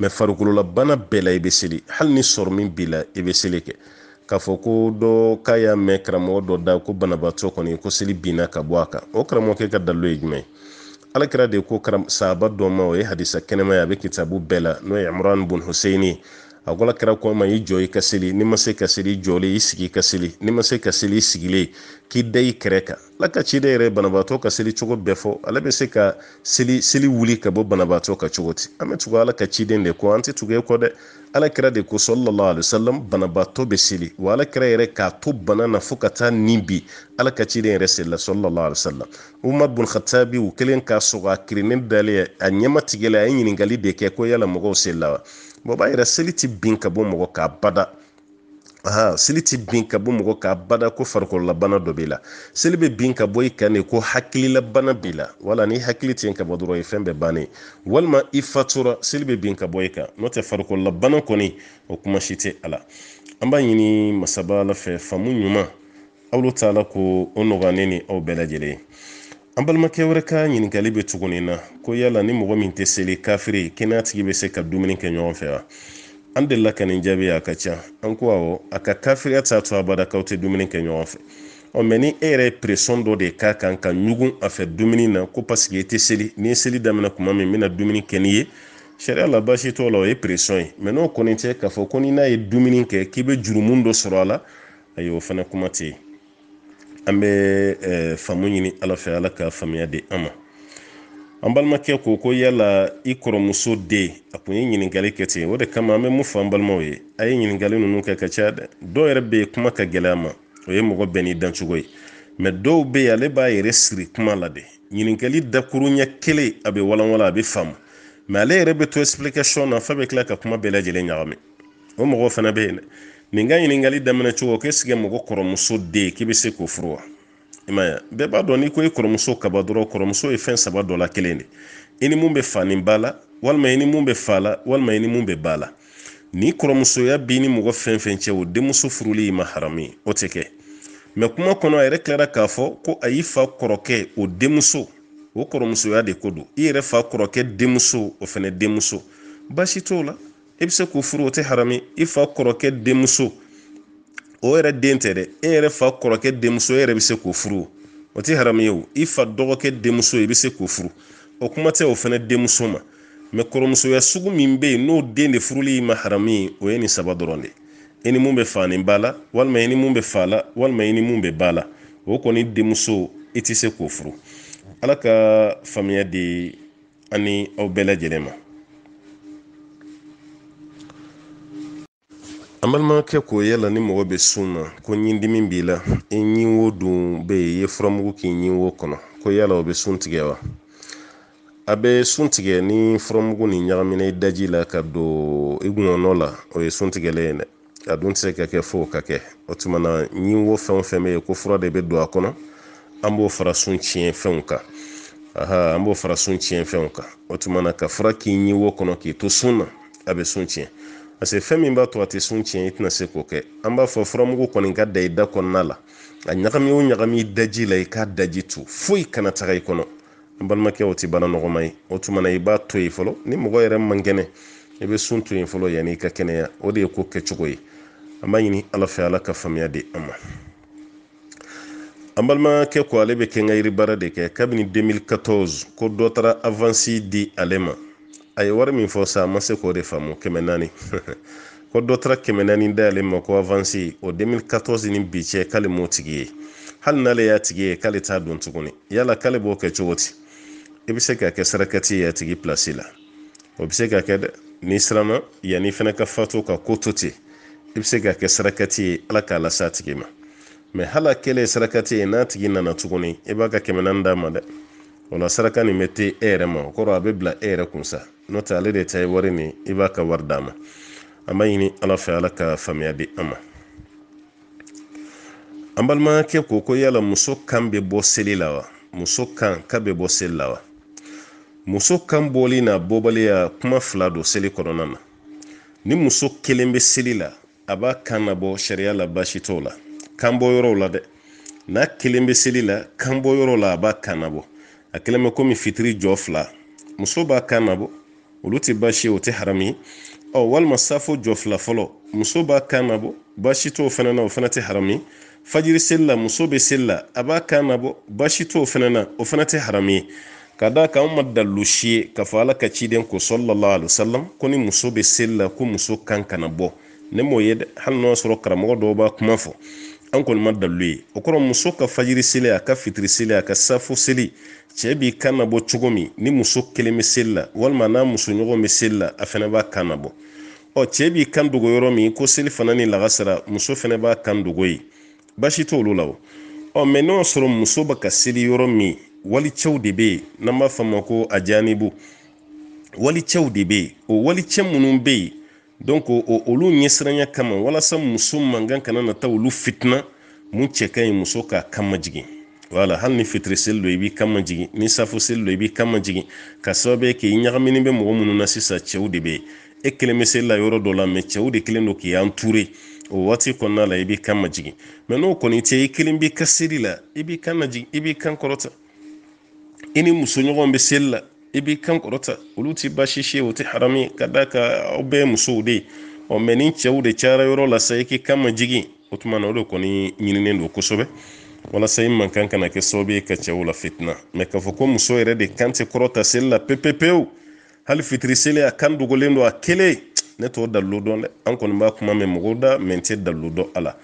mɛ farikololabana bɛɛ la i bɛ seli hali ni sɔrɔ min b'i la i bɛ seli kɛ k'a fɔ ko dɔ k'a y'a mɛn karamɔgɔ dɔ da ko banabaatɔ kɔni ko seli binna ka bɔ a kan o karamɔgɔkɛ ka dalilu ye jumɛn ye alakira de ko saaba dɔ ma o ye hadisa kɛnɛma ye a bɛ kitabu bɛɛ la n'o ye imran bun hussein a ko ala kɛra ko ma i jɔ i ka seli ni ma se ka seli i i sigi i ka seli ni ma se ka seli i sigilen k'i da i kɛrɛ kan ala ka de yɛrɛ banabaatɔ ka seli cogo bɛɛ fɔ ale bɛ se ka seli seli wuli ka bɔ banabaatɔ ka cogo ti an bɛ tugu ala ka ciden de kɔ an tɛ tugu e kɔ dɛ ala kɛra de ko sɔlɔlɔ alisalam banabaatɔ bɛ seli wa ala kɛra yɛrɛ k'a to bana na fo ka taa ni bi ala ka ciden yɛrɛ seli la sɔlɔlɔ alisalam umar bun khatabi u kelen k'a sɔgɔ a kirinen dalen a ɲɛmatigɛla a ye ɲininkali de kɛ ko yala mɔgɔw seli la wa o b'a yira seli ti bin ka bɔ mɔgɔ k'a bada aha seli ti bin ka bɔ mɔgɔ k'a bada ko farikololabana dɔ b'i la seli bɛ bin ka bɔ i kan de ko hakililabana b'i la wala ni hakili ti ka bɔ dɔrɔn ye fɛn bɛɛ bannen walima i fatura seli bɛ bin ka bɔ i kan n'o tɛ farikololabana kɔni o kuma si tɛ a la an b'a ɲini masaba ala fɛ faamu ɲuman aw ta ala ko o nɔgɔya ne ni aw bɛɛ lajɛlen ye an balimakɛ wɛrɛ ka ɲiningali bɛ tuguni na ko yala ni mɔgɔ min tɛ seli kafiri kɛnɛya tigi bɛ se ka dumuni kɛ ɲɔgɔn fɛ wa an delila ka nin jaabi a ka ca an ko awɔ a ka kafiriya t'a to abadakaw tɛ dumuni kɛ ɲɔgɔn fɛ ɔ mɛ ni e yɛrɛ ye presɔn dɔ de k'a kan ka ɲugun a fɛ dumuni na ko paseke i tɛ seli ni ye seli daminɛ kuma min n dumuni kɛ n'i ye sariya la baasi t'o la o ye presɔn ye mɛ n'o kɔni tɛ k'a fɔ ko ni n'a ye dumuni kɛ k'i bɛ jurumu dɔ sɔrɔ a la ayi o fana kuma tɛ yen an bɛ eh, faamu ɲini ala fɛ ala ka faamuya di an ma an balimakɛ ko ko yala i kɔrɔmuso den a kun ye ɲininkali kɛ ten o de kama an bɛ mun fɔ an balimaw ye a ye ɲininkali ninnu kɛ ka caya dɛ dɔw yɛrɛ bɛ yen kuma ka gɛlɛya ma o ye mɔgɔ bɛɛ n'i dancogo ye mɛ dɔw bɛ yen ale b'a yɛrɛ siri kuma la de ɲininkali dakuruɲɛ kelen a bɛ walawala a bɛ faamu mɛ ale yɛrɛ bɛ to explication na f'a bɛ tila ka kuma bɛɛ lajɛlen ɲagami o mɔgɔ fana bɛ yen dɛ nin ka ɲiningali daminɛ cogo ko esike mɔgɔ kɔrɔmuso den k'i be se k'o furu wa i ma ya bɛɛ b'a dɔn n'i ko i kɔrɔmuso kaba dɔrɔn kɔrɔmuso ye fɛn saba dɔ la kelen de i ni mun be fanin ba la walima i ni mun be fa la walima i ni mun be ba la ni kɔrɔmusoya b'i ni mɔgɔ fɛn cɛ o denmuso furuli i ma harami o tɛ kɛ mɛ kuma kɔnɔ a yɛrɛ tilara k'a fɔ ko a y'i fa kɔrɔkɛ o denmuso o kɔrɔmusoya de ko don i yɛrɛ fa kɔrɔkɛ denmuso o fɛnɛ denmuso baasi t'o la i bɛ se k'o furu o tɛ harami i fa kɔrɔkɛ denmuso o yɛrɛ den tɛ dɛ e yɛrɛ fa kɔrɔkɛ denmuso e yɛrɛ bɛ se k'o furu o tɛ harami ye o i fa dɔgɔkɛ denmuso i bɛ se k'o furu o kuma tɛ o fana denmuso ma mɛ kɔrɔmusoya sugu min bɛ yen n'o den de furuli ma harami ye o ye nin saba dɔrɔn de ye i ni mun bɛ fa ni ba la walima i ni mun bɛ fa la walima i ni mun bɛ ba la o kɔni denmuso i tɛ se k'o furu ala ka faamuya di ani aw bɛɛ lajɛlen ma an balimakɛ k'o yala ni mɔgɔ bɛ sun na ko ɲindimi b'i la i ɲi wo dun bɛ yen i ye furamugu k'i ɲi wo kɔnɔ ko yala o bɛ sun tigɛ wa a bɛ sun tigɛ ni furamugu ni ɲagamina i daji la ka don i ŋɔnɔ la o ye sun tigɛlen ye dɛ a dun tɛ se ka kɛ fo o ka kɛ o tuma na ɲi wo fɛn o fɛn bɛ yen ko fura de bɛ don a kɔnɔ an b'o fara sun tiɲɛ fɛnw kan aha an b'o fara sun tiɲɛ fɛnw kan o tuma na ka fura k'i ɲi wo kɔnɔ k'i to sun na a bɛ sun tiɲɛ parce que fɛn min b'a to a tɛ sun tiɲɛ i tɛna se k'o kɛ an b'a fɔ furamugu kɔni ka da i da kɔnɔna la a ɲagami o ɲagami i daji la i k'a daji tu foyi kana taga i kɔnɔ an balimakɛ o tɛ bana nɔgɔma ye o tuma i b'a to yen fɔlɔ ni mɔgɔ yɛrɛ man kɛnɛ i bɛ sun to yen fɔlɔ yanni i ka kɛnɛya o de ye ko kɛcogo ye an b'a ɲini ala fɛ ala ka faamuya di an ma an balimakɛ ko ale bɛ kɛ n ka yiri baara de kɛ kabini 2014 ko dɔ taara avansi di ale ma a ye wari min fɔ sa ma se k'o de faamu kɛmɛ naani (laughs) ko dɔ taara kɛmɛ naani dayɛlɛ ma ko avansi o 2014 ni bi cɛ k'ale m'o tigi ye hali n'ale y'a tigi ye k'ale t'a don tuguni yala k'ale b'o kɛ cogo di i bɛ se k'a kɛ sarakati ye tigi pilasi la o bɛ se ka kɛ dɛ n'i siranna yanni fana ka fatu ka ko to ten i bɛ se ka kɛ sarakati ye ala k'a lase a tigi ma mɛ hali a kɛlen sarakati ye n'a tigi nana tuguni i b'a ka kɛmɛ naani d'a ma dɛ o la saraka nin bɛ te e yɛrɛ ma o kɔrɔ a bɛ bila e yɛrɛ kun sa n'o tɛ ale de ta ye wari nin i b'a ka wari d'a ma an b'a ɲini ala fɛ ala ka faamuya di an ma an balimakɛ ko ko yala muso kan bɛ bɔ seli la wa muso kan ka bɛ bɔ seli la wa muso kan bɔli n'a bɔbaliya kuma fila don seli kɔnɔna na ni muso kelen bɛ seli la a b'a kan nabɔ sariya la baasi t'o la kan bɔ yɔrɔw la dɛ n'a kelen bɛ seli la kan bɔ yɔrɔ la a b'a kan nabɔ a kɛlen bɛ komi fitiri jɔ fila muso b'a kan nabɔ olu tɛ baasi ye o tɛ harami ɔ walima safo jɔ fila fɔlɔ muso b'a kan nabɔ baasi t'o fana na o fana tɛ harami fajiri seli la muso bɛ seli la a b'a kan nabɔ baasi t'o fana na o fana tɛ harami ye ka d'a kan anw ma dalilu si ye k'a fɔ ala ka ciden ko sɔlɔlɔ alisalam ko ni muso bɛ seli la ko muso kan kana bɔ ne m'o ye dɛ hali n'o y'a sɔrɔ karamɔgɔ dɔw b'a kuma fɔ an kɔni ma dalilu ye o kɔrɔ muso ka fajiri seli a ka fitiri seli a ka safo seli cɛ b'i kan na cogo min ni muso kelen bɛ seli la walima n'a musoɲɔgɔn bɛ seli la a fana b'a kan na ɔ cɛ b'i kan dogo yɔrɔ min ko seli fana ni lagasara muso fana b'a kan dogo ye basi t'olu la o ɔ mɛ n'o sɔrɔ muso bɛ ka seli yɔrɔ min walicɛw de bɛ yen n'an b'a fɔ ko a jaanibu walicɛw de bɛ yen o walicɛ minnu bɛ yen donc olu ɲɛsiranya kama walasa muso mankan kana taa olu fitina mun cɛ ka ɲi muso k'a kama jigin wala hali ni fitiri seli don i b'i kama jigin ni safo seli don i b'i kama jigin ka sababu ye k'i ɲagamini bɛ mɔgɔ minnu na sisan cɛw de bɛ yen e kelen bɛ seli la yɔrɔ dɔ la mɛ cɛw de kelen don k'i ture o waati kɔnɔna la i b'i kan majigin mɛ n'o kɔni tɛ i kelen b'i ka seli la i b'i kan najigin i b'i kan kɔrɔta i ni musoɲɔgɔn bɛ seli la i b'i kan kɔrɔta olu ti baasi si ye o ti harami ka d'a kan aw bɛɛ musow de ye ɔ mɛ ni cɛw de cayara yɔrɔ la sa i k'i kan ma jigin o tuma na o de kɔni ɲininen don kosɛbɛ walasa i man kan kana kɛ sababu ye ka cɛw la fitina mɛ k'a fɔ ko muso yɛrɛ de kan tɛ kɔrɔta seli la pepepewu hali fitiri seli a kan dogolen don a kelen ne t'o dalilu dɔn dɛ an kɔni b'a kuma mɛn mɔgɔw da mɛ n tɛ dalilu dɔn a la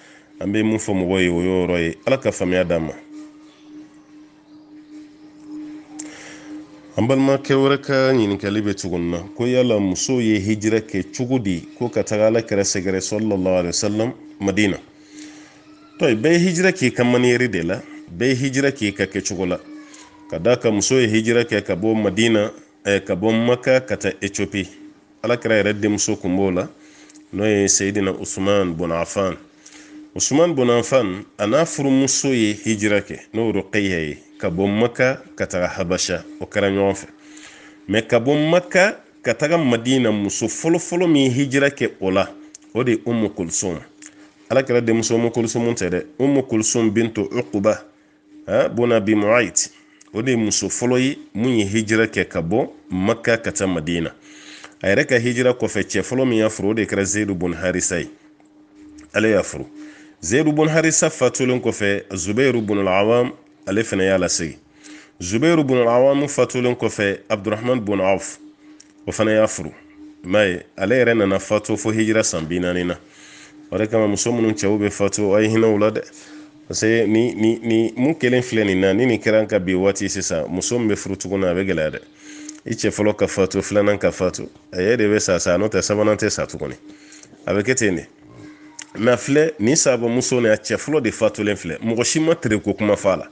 an bɛ mun fɔ mɔgɔw ye o y'o yɔrɔ ye ala ka faamuya d'an ma an balimakɛ wɛrɛ ka ɲininkali bɛ cogo na ko yala musow ye hijira kɛ cogo di ko ka taga ala kɛra sɛgɛrɛ sallallahu alaihi wasallam madina to bɛɛ hijira k'i ka maniyeri de la bɛɛ hijira k'i ka kɛcogo la e ka da ka muso ye hijira kɛ ka bɔ madina eh, ka bɔ maka ka taa etiopi ala kɛra yɛrɛ denmuso kun b'o la n'o ye seyidina usman bon afan usumani bonanfan a n'a furumuso ye hijira kɛ n'o roqeya ye ka bɔ maka ka taga habasha o kɛra ɲɔgɔn fɛ mɛ ka bɔ maka ka taga madina muso fɔlɔfɔlɔ min hijira kɛ o la o de umu kulsum ala kɛra denmuso umu kulsum tɛ dɛ umu kulsum bintu uquba bona bi muait o de muso fɔlɔ ye mun ye hijira kɛ ka bɔ maka ka taa madina a yɛrɛ ka hijira kɔfɛ cɛ fɔlɔ min y'a furu o de kɛra zeyidu bun harisa ye ale y'a furu zeyidu bun harisa fatulen kɔfɛ zubairu bun awam ale fana y'a lasegi zubairu bun awam fatulen kɔfɛ abdurahman bun auf o fana y'a furu m'a ale yɛrɛ nana fatu fo hijira san bi na o de kama muso minnu cɛw bɛ fatu a ye hinɛw la dɛ parce que ni ni ni mun kelen filɛ nin na ni nin kɛra ka bi waati sisan muso min bɛ furu tuguni a bɛ gɛlɛya dɛ i cɛ fɔlɔ ka filanan ka a yɛrɛ de bɛ sa sa n'o tɛ sabanan tɛ sa tuguni a bɛ kɛ ten de mɛ filɛ nin saba muso ni cɛ fɔlɔ de fatulen filɛ mɔgɔ si ma tere ko kuma f'a la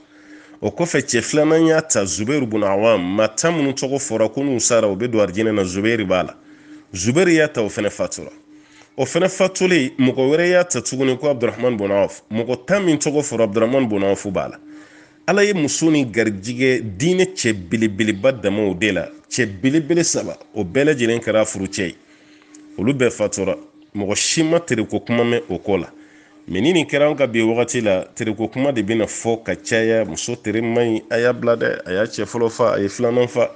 o kɔfɛ cɛ filanan y'a ta zubɛri bun awam mata minnu tɔgɔ fɔra ko n'u sara u bɛ don arijinɛ na zubɛri b'a la zubɛri y'a ta o fɛnɛ fatura o fɛnɛ fatulen mɔgɔ wɛrɛ y'a ta tuguni ko abdurahman bun awf mɔgɔ tan min tɔgɔ fɔra abdurahman bun awf b'a la ala ye muso ni garijigɛ diinɛ cɛ belebeleba damaw de la cɛ belebele saba o bɛɛ lajɛlen kɛra furu ye olu bɛɛ fatura mɔgɔ si ma tereko kuma mɛn o ko la mɛ ni nin kɛra an ka bi wagati la tereko kuma de bɛna fɔ ka caya muso tere man ɲi a y'a bila dɛ a y'a cɛ fɔlɔ fa a ye filanan fa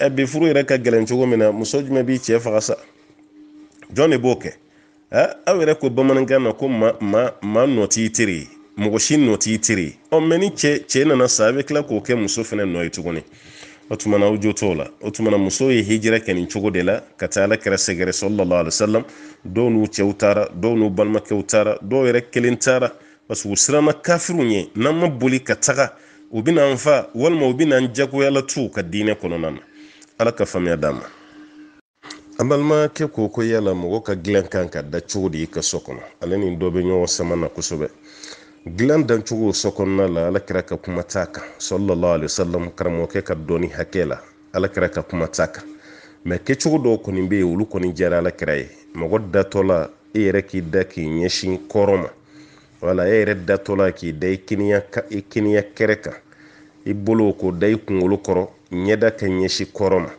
ɛ bi furu yɛrɛ ka gɛlɛn cogo min na muso jumɛn b'i cɛ faga sa jɔn de b'o kɛ ɛ aw yɛrɛ ko bamanankan na ko ma ma ma nɔ t'i tere ye mɔgɔ si nɔ t'i tere ye ɔ mɛ ni cɛ cɛ nana sa a bɛ tila k'o kɛ muso fɛnɛ nɔ ye tuguni o tuma na aw jo t'o la o tuma muso ye hijira kɛ nin cogo de la ka taa ala kɛra sɛgɛrɛ sɔlɔlɔ alayisalam dɔw n'u cɛw taara dɔw n'u balimakɛw taara dɔw yɛrɛ kelen taara parce que u siranna kafiriw ɲɛ n'an ma boli ka taga u bɛna an fa walima u bɛna an jagoyala tu ka diinɛ kɔnɔna na ala ka faamuya d'an ma an balimakɛ ko ko yala mɔgɔ ka dilan kan ka da cogo di i ka so kɔnɔ ale ni dɔ bɛ ɲɔgɔn sama na kosɛbɛ dilan dancogo so la ala ka kuma t'a kan sallallahu alaihi wasallam karamɔgɔkɛ ka dɔni hakɛ la ala ka kuma t'a kan mɛ kɛcogo dɔw kɔni bɛ yen olu kɔni diyara ala kɛra ye mɔgɔ datɔla e yɛrɛ k'i da k'i ɲɛsin kɔrɔ ma wala e yɛrɛ datɔla k'i da i kɛnɛya kɛrɛ kan i bolo k'o da i kunkolo kɔrɔ ɲɛda ka ɲɛsin kɔrɔ ma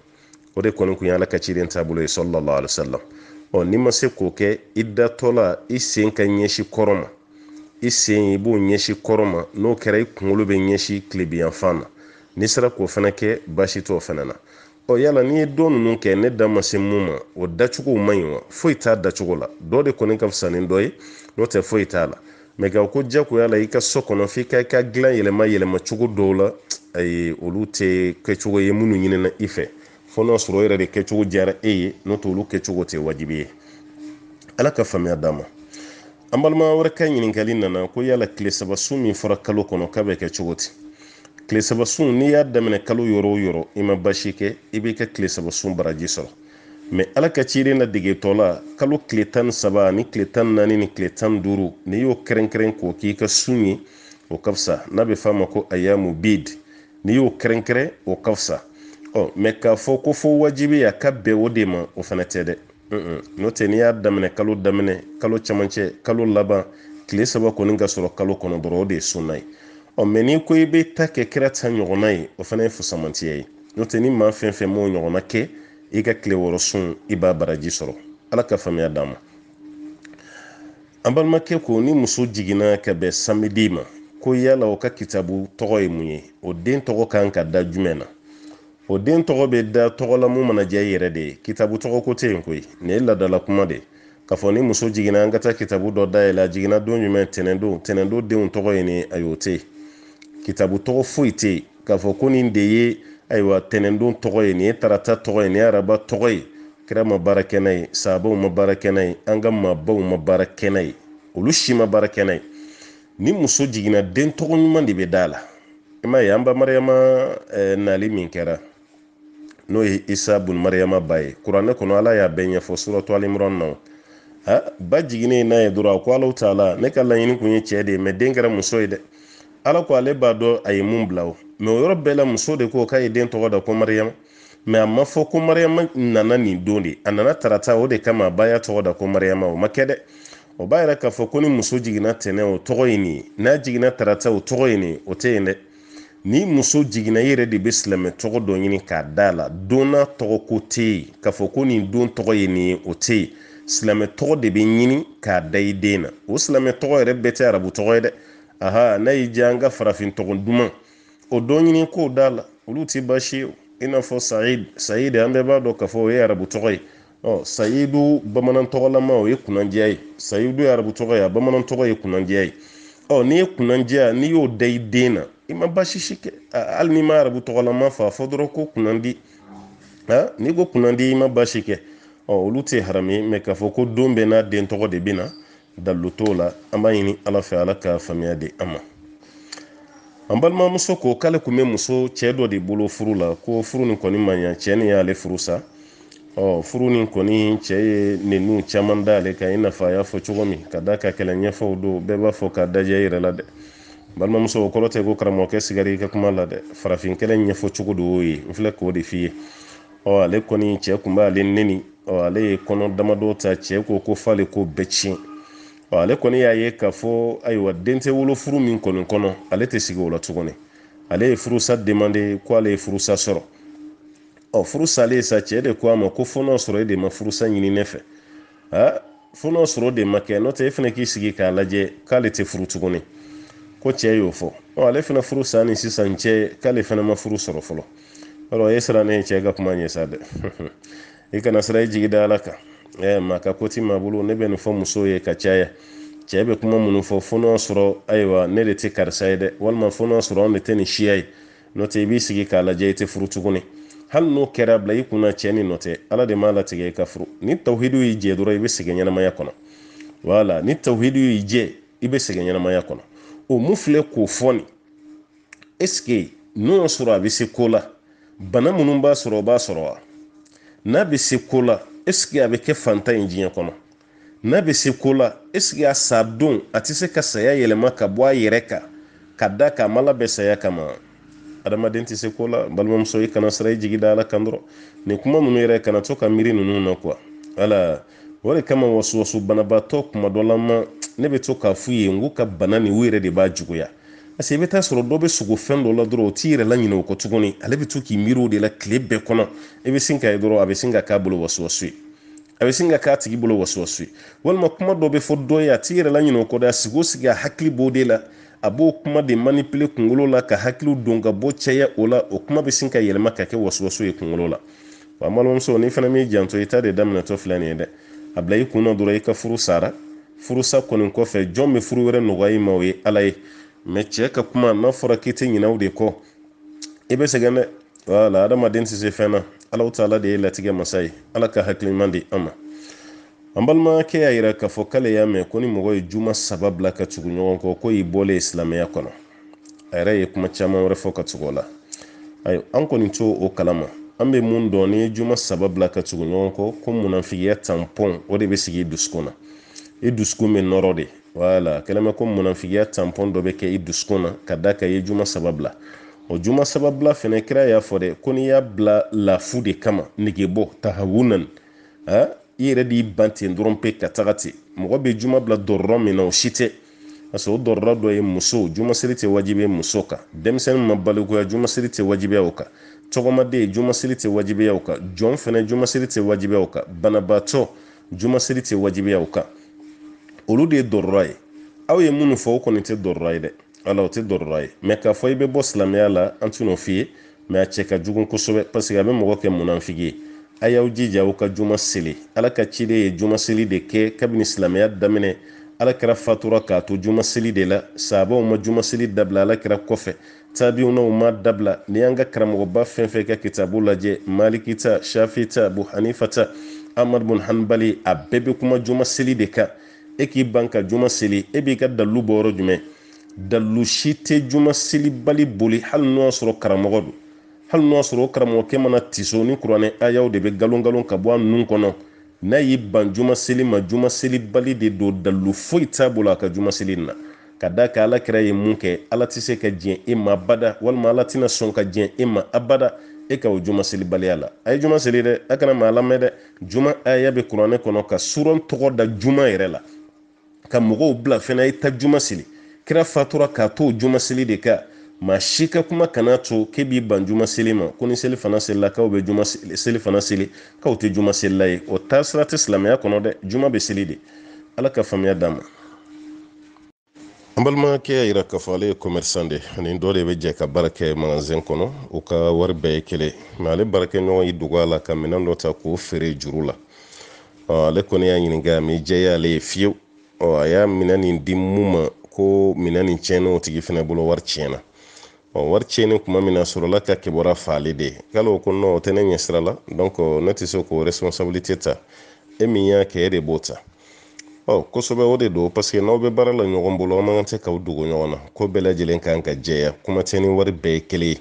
o de kɔni tun ye ala ka ciden taabolo ye sɔlɔlɔ alisalam ɔ n'i ma se k'o kɛ i datɔla i sen ka ɲɛsin kɔrɔ ma i sen i b'o ɲɛsin kɔrɔ ma n'o kɛra i kunkolo bɛ ɲɛsin tilebiyanfan ma n'i sera k'o fana kɛ baasi t'o fana na ɔ yala n'i ye don ninnu kɛ ne da ma se mun ma o dacogo man ɲi wa foyi t'a dacogo la dɔ de kɔni ka fisa ni dɔ ye n'o tɛ foyi t'a la mɛ ka ko jagoya la i ka so kɔnɔ f'i ka i ka dilan yɛlɛma yɛlɛma cogo dɔw la ayi olu tɛ kɛcogo ye minnu ɲinina i fɛ fo n'a sɔrɔ o yɛrɛ de kɛcogo diyara e ye n'o tɛ olu kɛcogo tɛ wajibi ye ala ka faamuya d'a ma an balima wɛrɛ ka ɲininkali nana ko yala tile saba su min fɔra kalo kɔnɔ k'a bɛ kɛ cogo di kilesabasun saba n'i y'a daminɛ kalo yɔrɔ o yɔrɔ i ma basi kɛ i b'i ka tile baraji sɔrɔ mɛ ala ka ciden na degetɔ la kalo tile tan saba ani tile tan naani ni tile tan duuru n'i y'o kɛrɛnkɛrɛn k'o k'i ka sun ye o ka fisa n'a bɛ f'a ma ko ayamu bid n'i y'o kɛrɛnkɛrɛn o ka fisa ɔ mɛ k'a fɔ ko fo wajibi ka bɛn o de ma o fana tɛ dɛ n'o tɛ n'i y'a daminɛ kalo daminɛ kalo camancɛ kalo laban tile saba kɔni ka sɔrɔ kalo kɔnɔ dɔrɔn o de ye sunna ye ɔmani ko i bɛ ta kɛ kira ta ɲɔgɔnna ye o fana ye fusamantiya ye n'o tɛ ni maa fɛn fɛn m'o ɲɔgɔnna kɛ i ka tile wɔɔrɔ sun i b'a baraji sɔrɔ ala ka faamuya d'an ma an balimakɛ ko ni muso jiginna ka bɛn samedi ma ko yala o ka kitabu tɔgɔ ye mun ye o den tɔgɔ kan ka da jumɛn na o den tɔgɔ bɛ da tɔgɔla mun mana diya i yɛrɛ de ye kitabu tɔgɔ ko tɛ yen koyi nin ye ladala kuma de k'a fɔ ni muso jiginna an ka taa kitabu dɔ dayɛlɛ a jiginna don jumɛn tɛnɛndon tɛnɛndon denw tɔgɔ ye nin ayi o tɛ yen kitabu tɔgɔ foyi tɛ yen k'a fɔ ko nin de ye ayiwa tɛnɛndon tɔgɔ ye nin ye tarata tɔgɔ ye nin ye araba tɔgɔ ye kira ma baara kɛ n'a ye sahabaw ma baara kɛ n'a ye an ka maabaw ma baara kɛ n'a ye olu si ma baara kɛ n'a ye ni muso jiginna den tɔgɔ ɲuman de bɛ d'a la i m'a ye an ba mariyama nali min kɛra n'o ye isa bun mariyama ba ye kuranɛ kɔnɔ ala y'a bɛɛ ɲɛfɔ suratu alimuran na ba jiginnen n'a ye dɔrɔn a ko alaw t'a la ne ka laɲini kun ye cɛ de ye mɛ den kɛra muso ye dɛ ala ko ale b'a dɔn a ye mun bila o mɛ o yɔrɔ bɛɛ la muso de ko k'a ye den tɔgɔ da ko mariyamu mɛ a ma fɔ ko mariyama nana nin don de a nana tarata o de kama a ba y'a tɔgɔ da ko mariyama o ma kɛ dɛ o b'a yɛrɛ k'a fɔ ko ni muso jiginna tɛnɛ o tɔgɔ ye nin ye n'a jiginna tarata o tɔgɔ ye nin o tɛ yen dɛ ni muso jiginna i yɛrɛ de bɛ silamɛ tɔgɔ dɔ ɲini k'a da a la don tɔgɔ ko tɛ yen k'a fɔ ko nin don tɔgɔ ye nin ye o tɛ yen silamɛ tɔgɔ de bɛ ɲini k'a da i den na o silamɛ tɔgɔ yɛrɛ bɛɛ tɛ arabu tɔgɔ ye dɛ aha n'a y'i diya an ka farafin tɔgɔ duman o dɔ ɲini k'o da la olu ti baasi ye i n'a fɔ sayid sayid an bɛɛ b'a dɔn k'a fɔ o ye arabu tɔgɔ ye ɔ sayidu bamanan tɔgɔlama o ye kunnandiya ye sayidu ye arabu tɔgɔ ye a bamanan tɔgɔ ye kunnandiya ye ɔ n'i ye kunnandiya n'i y'o da i den na i ma baasi si kɛ hali n'i ma arabu tɔgɔlama fɔ a fɔ dɔrɔn ko kunnandi ha n'i ko kunnandi i ma baasi kɛ ɔ olu tɛ haramu mɛ k'a fɔ ko don bɛɛ n'a den tɔgɔ de bɛ na dallu t'o la an b'a ɲini ala fɛ ala ka faamuya di an ma an balimamuso ko k'ale tun bɛ muso cɛ dɔ de bolo furu la ko furu nin kɔni man ɲa cɛ nin y'ale furu sa ɔ furu nin kɔni cɛ ye nenu caman d'ale kan i n'a y'a fɔ cogo min ka da ka kɛlɛ ɲɛfɔw don bɛɛ b'a fɔ k'a dajɛ i yɛrɛ la dɛ balimamuso o kɔrɔ tɛ ko karamɔgɔkɛ sigari i ka kuma la dɛ farafin kɛlɛ ɲɛfɔ cogo de y'o ye n filɛ k'o de f'i ye ɔ ale kɔni cɛ kun b'ale neni ɔ ale ye kɔnɔ damadɔ ta cɛ ko ko f'ale ko bɛɛ tiɲɛ ale kɔni y'a ye k'a fɔ ayiwa den tɛ wolo furu min kɔni kɔnɔ ale tɛ sigi o la tuguni ale ye furusa demande ko ale ye furusa sɔrɔ ɔ furu salen sa cɛ de ko a ma ko fɔ n'o sɔrɔ e de ma furusa ɲini ne fɛ a fɔ n'o sɔrɔ de ma kɛ n'o tɛ e fana k'i sigi k'a lajɛ k'ale tɛ furu tuguni ko cɛ y'o fɔ ɔ ale fana furu sa ni sisan cɛ k'ale fana ma furu sɔrɔ fɔlɔ yɔrɔ e siran ne ye cɛ ka kuma ɲɛ sa dɛ (laughs) i kana siran i jigi da ala kan ɛɛ eh, maa ka bolo ne bɛ nin fɔ muso ye ka caya cɛ bɛ kuma minnu fɔ fo n'a sɔrɔ ayiwa ne de tɛ karisa ye dɛ walima fo sɔrɔ anw de tɛ nin siya ye n'o tɛ i b'i sigi k'a lajɛ i tɛ furu tuguni hali n'o kɛra bila i kunna cɛ ni nɔ tɛ ala de m'a latigɛ i ka furu ni tawhidu y'i jɛ dɔrɔn i bɛ segin ɲɛnamaya kɔnɔ wala ni tawhidu y'i jɛ i bɛ segin ɲɛnamaya kɔnɔ o mun filɛ k'o fɔ nin ɛsike n'o y'a sɔrɔ a bɛ se ko la bana minnu b'a sɔrɔ o b'a sɔrɔ wa n'a bɛ se ko la esigi a bɛ kɛ fanta ye diɲɛ kɔnɔ n'a bɛ se ko la esigi a sa don a tɛ se ka saya yɛlɛma ka bɔ a yɛrɛ kan ka da k'a ma labɛn saya kama adamaden tɛ se ko la n balimamuso i kana sira i jigi da ala kan dɔrɔn nin kuma ninnu yɛrɛ kana to ka miiri ninnu na kuwa wala o de kama wasuwaso banabaatɔ kuma dɔ la ma ne bɛ to k'a f'u ye n ko ka bana nin u yɛrɛ de b'a juguya parce que i bɛ taa sɔrɔ dɔ bɛ sogo fɛn dɔ la dɔrɔn o t'i yɛrɛ laɲinɛ o kɔ tuguni ale bɛ to k'i miiri o de la tile bɛɛ kɔnɔ i bɛ sin k'a ye dɔrɔn a bɛ sin ka k'a bolo wasuwasu ye a bɛ sin ka k'a tigi bolo wasuwasu ye walima kuma dɔ bɛ fɔ dɔ ye a t'i yɛrɛ laɲinɛ o kɔ dɛ a sigi o sigi a hakili b'o de la a b'o kuma de manipule kunkolo la ka hakiliw don ka bɔ cɛya o la o kuma bɛ sin ka yɛlɛma ka kɛ wasuwasu ye kunkolo la wa balimamuso n'i fana m'i janto i ta de daminɛtɔ filɛ nin ye dɛ a bila i kun na dɔrɔn i ka furu sara furusa kɔni kɔfɛ jɔn bɛ furu wɛrɛ nɔgɔya i ma o ye ala ye mɛ cɛ ka kuma n'a fɔra k'i tɛ de kɔ i bɛ sɛgɛn dɛ wala adamaden tɛ se fɛn na alaw taala de ye latigɛ masa ye ala ka hakili di an ma an balimakɛ y'a yira k'a fɔ k'ale y'a mɛn ko ni mɔgɔ ye juma saba bila ka tugu ɲɔgɔn kɔ ko y'i bɔlen silamɛya kɔnɔ a yɛrɛ ye kuma caman wɛrɛ fɔ ka tugu la ayiwa an kɔni to o kalama an bɛ mun dɔn ni ye juma saba bila ka tugu ɲɔgɔn kɔ ko munnafigiya tanpɔn o de bɛ sigi i dusukun na i dusukun bɛ nɔrɔ de wala kɛlɛmɛ ko munafigiya tanpɔn dɔ bɛ kɛ i dusukun na ka da kan i ye juma saba bila o juma saba bila fɛnɛ kira y'a fɔ dɛ ko n'i y'a bila lafu de kama negebɔ tahawunan ha i yɛrɛ de ban ten dɔrɔn pe ka taga ten mɔgɔ bɛ juma bila dɔrɔrɔ min na o si tɛ parce o dɔrɔrɔ dɔ ye muso juma tɛ wajibi muso kan denmisɛnnin ma balikuya juma tɛ wajibiya o kan tɔgɔmaden juma seli tɛ wajibiya o kan jɔn fɛnɛ juma tɛ wajibiya o kan banabaatɔ juma tɛ wajibiya o kan olu de ye dɔrɔra ye aw ye minnu fɔ o kɔni tɛ dɔrɔra ye dɛ ala o tɛ dɔrɔra ye mɛ k'a fɔ i bɛ bɔ silamɛya la an tɛn'o f'i ye mɛ a cɛ ka jugu kosɛbɛ paseke a bɛ mɔgɔ kɛ munanfigi ye a y'aw jija aw ka juma seli ala ka ciden ye juma seli de kɛ kabini silamɛya daminɛ ala kɛra fatura k'a to juma seli de la sahabaw ma juma seli dabila ala kɛra kɔfɛ tabiw n'aw ma dabila ni y'an ka karamɔgɔba fɛn fɛn ka kitabu lajɛ malikita shafita buhanifata amadu bun hanbali a bɛɛ bɛ kuma juma seli de kan e k'i ban ka juma seli e b'i ka dalu bɔ jumɛn dalu si tɛ juma seli bali boli hali n'o y'a sɔrɔ karamɔgɔ don hali n'o y'a sɔrɔ o karamɔgɔkɛ mana tiso ni kuranɛ ayaw de bɛ galon ka bɔ a nun kɔnɔ n'a y'i ban juma seli ma juma seli bali de don dalu foyi t'a bolo a ka juma seli na ka da ka ala kɛra ye mun kɛ ala tɛ se ka diɲɛ e ma abada walima ala tɛna sɔn ka diɲɛ e ma abada e ka o juma selibaliya la a ye juma seli dɛ a kana maa lamɛn dɛ juma aya bɛ kuranɛ kɔnɔ ka suran tɔgɔ da juma yɛrɛ la ka mɔgɔw bila fɛnɛ i ta juma seli kira fatura k'a to juma seli de ka maa si ka kuma kana to k'e b'i ban juma seli ma ko ni seli fana selila k'aw bɛ juma seli fana seli k'aw tɛ juma selila ye o taa sira tɛ silamɛya kɔnɔ dɛ juma bɛ seli de ala ka faamuya d'a ma an balimakɛ y'a yira k'a fɔ ale ye commerçant de ani dɔ de bɛ jɛ ka baara kɛ magasin kɔnɔ u ka wari bɛɛ ye kelen mɛ ale baarakɛɲɔgɔn y'i dogo a la ka minɛn dɔ ta k'o feere juru la ale kɔni y'a ɲininka mɛ jɛ jɛya ale ye fiyewu ɔ a y'a minɛn nin di mun ma ko minɛn nin tiɲɛna o tigi fɛnɛ bolo wari tiɲɛna ɔ wari tiɲɛni kuma min na sɔrɔla ka kibaruya faale de ye k'ale ko nɔn o tɛ ne ɲɛsira la donc ne tɛ se k'o responsabilité ta e min y'a kɛ e de b'o ta ɔ kosɛbɛ o de don paseke n'aw bɛ baara la ɲɔgɔn bolo aw man kan tɛ k'aw dogo ɲɔgɔn na ko bɛɛ lajɛlen kan ka jɛya kuma tɛ ni wari bɛɛ ye kelen ye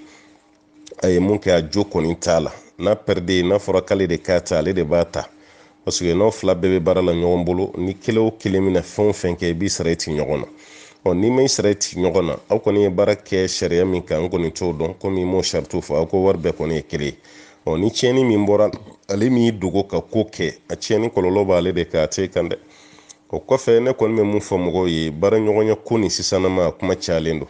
a ye mun kɛ a jo kɔni t'a la n'a pɛride n'a fɔra k'ale de k'a ta ale de b'a ta paseke n'aw fila bɛɛ be baara la ɲɔgɔn bolo ni kelen o kelen bɛna fɛn o fɛn kɛ i b'i sara i ti ɲɔgɔn na ɔ n'i ma i sara i ti ɲɔgɔn na aw kɔni ye baara kɛ sariya min kan n kɔni t'o dɔn komi i m'o saritiw fɔ aw ko wari bɛɛ kɔni ye kelen ɔ ni tiɲɛni min bɔra ale min y'i dogo ka ko kɛ a tiɲɛni kɔlɔlɔ b'ale de kan a t'e kan dɛ o kɔfɛ ne kɔni bɛ mun fɔ mɔgɔw ye baara ɲɔgɔnya ko nin sisannama a kuma cayalen don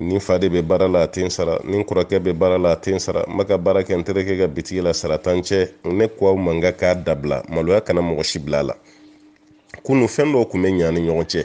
nin fa de bɛ baara la a tɛ sara nin kɔrɔkɛ bɛ baara la a tɛ sara n bɛ ka baara kɛ n terikɛ ka bitigi la sara ne ko aw ka dabila maloya kana mɔgɔ si bila la kunun fɛn dɔw tun bɛ ɲa ni ɲɔgɔn cɛ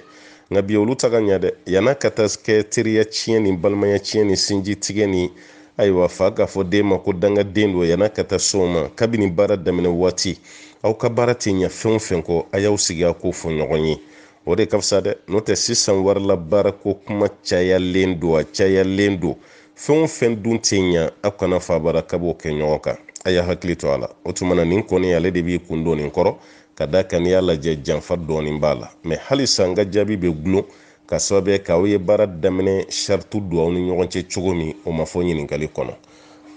nka bi olu ta ka ɲa dɛ yann'a ka taa kɛ teriya tiɲɛ ni balimaya tiɲɛ ni sinji tigɛ ni ayiwa fa k'a fɔ den ma ko dangaden don yann'a ka taa so ma kabini baara daminɛ waati aw ka baara tɛ ɲa fɛn o fɛn kɔ a y'aw sigi a k'o fɔ ɲɔgɔn ye o de ka fisa dɛ n'o tɛ sisan warila baara ko kuma cayalen do a cayalen do fɛn o fɛn dun tɛ ɲa aw kana fabara bara ka b'o kɛ ɲɔgɔn kan a y'a hakili to a la o tuma na nin kɔni ale de b'i kun don nin kɔrɔ ka da kan n'i y'a lajɛ janfa dɔɔni b'a la mɛ halisa n ka jaabi bɛ gulon ka sababuya kɛ aw ye baara daminɛ sharitu don aw ni ɲɔgɔn cɛ cogo min o ma fɔ ɲininkali kɔnɔ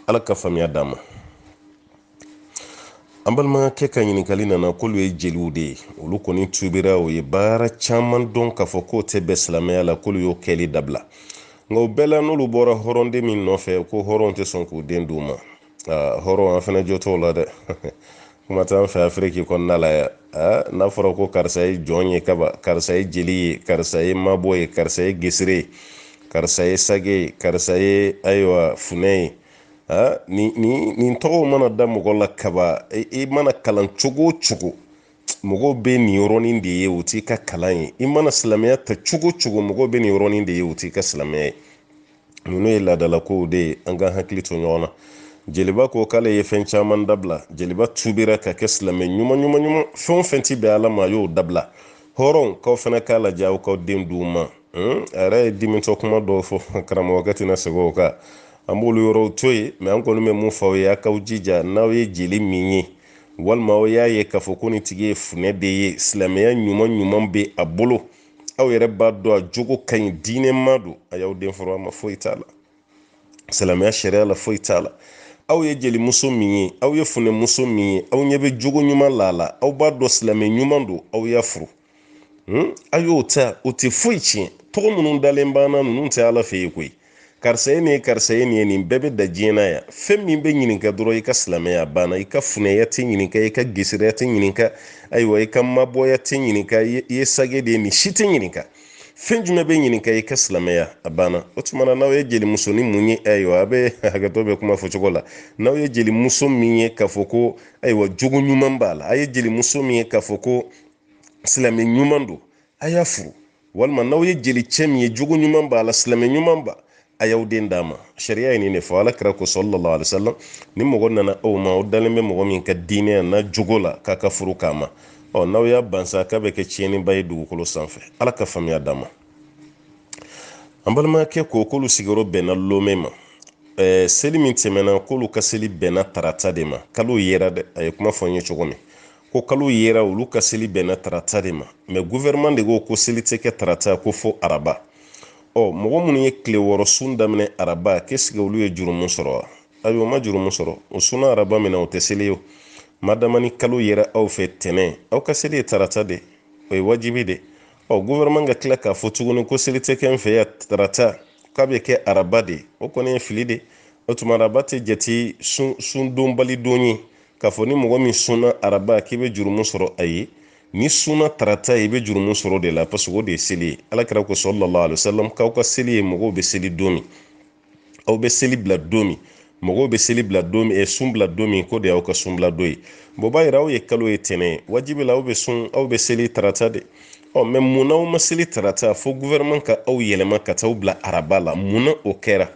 ala ka faamuya d'a ma an balimakɛ ka ɲininkali nana k'olu ye jeliw de ye olu kɔni tubira o ye baara caman dɔn k'a fɔ k'o tɛ bɛn silamaya la k'olu y'o kɛli dabila nka o bɛɛ la n'olu bɔra hɔrɔnden min nɔfɛ ko hɔrɔn tɛ sɔn k'u den d'u ma hɔrɔn e an fɛnɛ jo la dɛ kuma t'an fɛ afiriki kɔnɔna la n'a fɔra ko karisa ye jɔn ye kaba karisa ye jeli e ye karisa ye mabɔ ye karisa ye gesere ye karisa ye sage ye karisa ye ayiwa funɛ ye nin ah, nin mana da mɔgɔ la kaba i e, e mana kalan cogo o cogo mɔgɔw bɛ nin yɔrɔnin de ye o t'i ka kalan ye i mana silamɛya ta cogo cogo mɔgɔw bɛ nin yɔrɔnin de ye o t'i ka silamɛya ye ninnu ye laadalakow de ye an ka hakili to ɲɔgɔn na jeliba ko k'ale ye fɛn caman dabila jeliba tubira ka kɛ silamɛ ɲuman ɲuman ɲuman fɛn o fɛn ti bɛn ala ma a y'o dabila hɔrɔnw k'aw fana k'a lajɛ aw k'aw denw di u ma hmm? a yɛrɛ ye dimitɔ kuma dɔw fɔ (laughs) karamɔgɔkɛ tɛna segin o kan an b'olu yɔrɔw to yen mɛ an kɔni bɛ mun fɔ ye a k'aw jija n'aw ye jeli min ye walima aw y'a ye k'a fɔ ko nin tigi ye funɛ de ye silamɛya ɲuman ɲuman bɛ a bolo aw yɛrɛ b'a dɔn a jogo ka ɲi diinɛma don a y'aw den fɔlɔ a ma foyi t'a la silamɛya sariya la foyi t'a la aw ye jelimuso min ye aw ye funɛmuso min ye aw ɲɛ bɛ jogo ɲuman la a la aw b'a dɔn silamɛ ɲuman don aw y'a furu hmm? a y'o ta o tɛ foyi tiɲɛ tɔgɔ minnu dalen b'an ninnu tɛ ala fɛ yen koyi karisa ye ni ye karisa ye ni ye nin bɛɛ bɛ da diɲɛ na yan fɛn min bɛ ɲininka dɔrɔn i ka silamɛya banna i ka funɛya tɛ ɲininka i ka gesiriya tɛ ɲininka ayiwa i ka mabɔya tɛ ɲininka i ye sage de ye nin si tɛ ɲininka fɛn jumɛn bɛ ɲininka i ka silamɛya a banna o tuma na n'aw ye jeli musonin mun ye ayiwa a bɛ (laughs) hakɛtɔ bɛ kuma fɔcogo la n'aw ye jeli muso min ye k'a fɔ ko ayiwa jogo ɲuman b'a la a ye jeli muso min ye k'a fɔ ko silamɛ ɲuman don a y'a furu walima n'aw ye jeli cɛ min ye jogo ɲuman b'a la silamɛ ɲuman b'a a y'aw den d'a ma sariya ye nin de fɔ alakira ko sɔlɔlɔ alisalam ni mɔgɔ nana aw ma o dalen bɛ mɔgɔ min ka diinɛ n'a jogo la k'a ka furu k'a ma ɔ n'aw y'a bansa k'a bɛ kɛ tiɲɛniba ye dugukolo sanfɛ ala ka faamuya d'a ma an balimakɛ ko k'olu sigiyɔrɔ bɛnna lome ma ɛɛ e, seli min tɛmɛna k'olu ka seli bɛnna tarata de ma kalo yera dɛ a ye kuma fɔ n ye cogo min ko kalo yera olu ka seli bɛnna tarata de ma mɛ guvɛrɛman de ko ko seli tɛ kɛ tarata ko fo araba ɔ mɔgɔ minnu ye tile wɔɔrɔ sun daminɛ araba k'esike olu ye jurumu sɔrɔ wa ayi o ma jurumu sɔrɔ o sunna araba min o tɛ seli ye o madama kalo yɛrɛ aw fɛ tɛnɛn aw ka seli ye tarata de o ye wajibi de ɔ gofɛrɛnɛman ka tila k'a fɔ tuguni ko seli tɛ kɛ n fɛ yan tarata k'a bɛ kɛ araba de o kɔni ye fili de o tuma araba tɛ jate sun sundonbali don ye k'a fɔ ni mɔgɔ min sunna araba k'i bɛ jurumu sɔrɔ ayi ni sunna tarata ye i bɛ jurumu sɔrɔ de la paseke o de ye seli ye alakira ko sɔlɔlɔ alayhisalam k'aw ka seli ye mɔgɔw bɛ seli don aw bɛ seli bila don mɔgɔw bɛ seli bila don min eh, sun bila don ko de y'aw ka sunbila don ye o b'a yira aw ye kalo ye tɛnɛ wajibi la aw bɛ sun aw bɛ seli tarata de ɔ mɛ munna aw ma seli tarata fo gouvernement ka aw yɛlɛma ka taa aw bila araba la munna o kɛra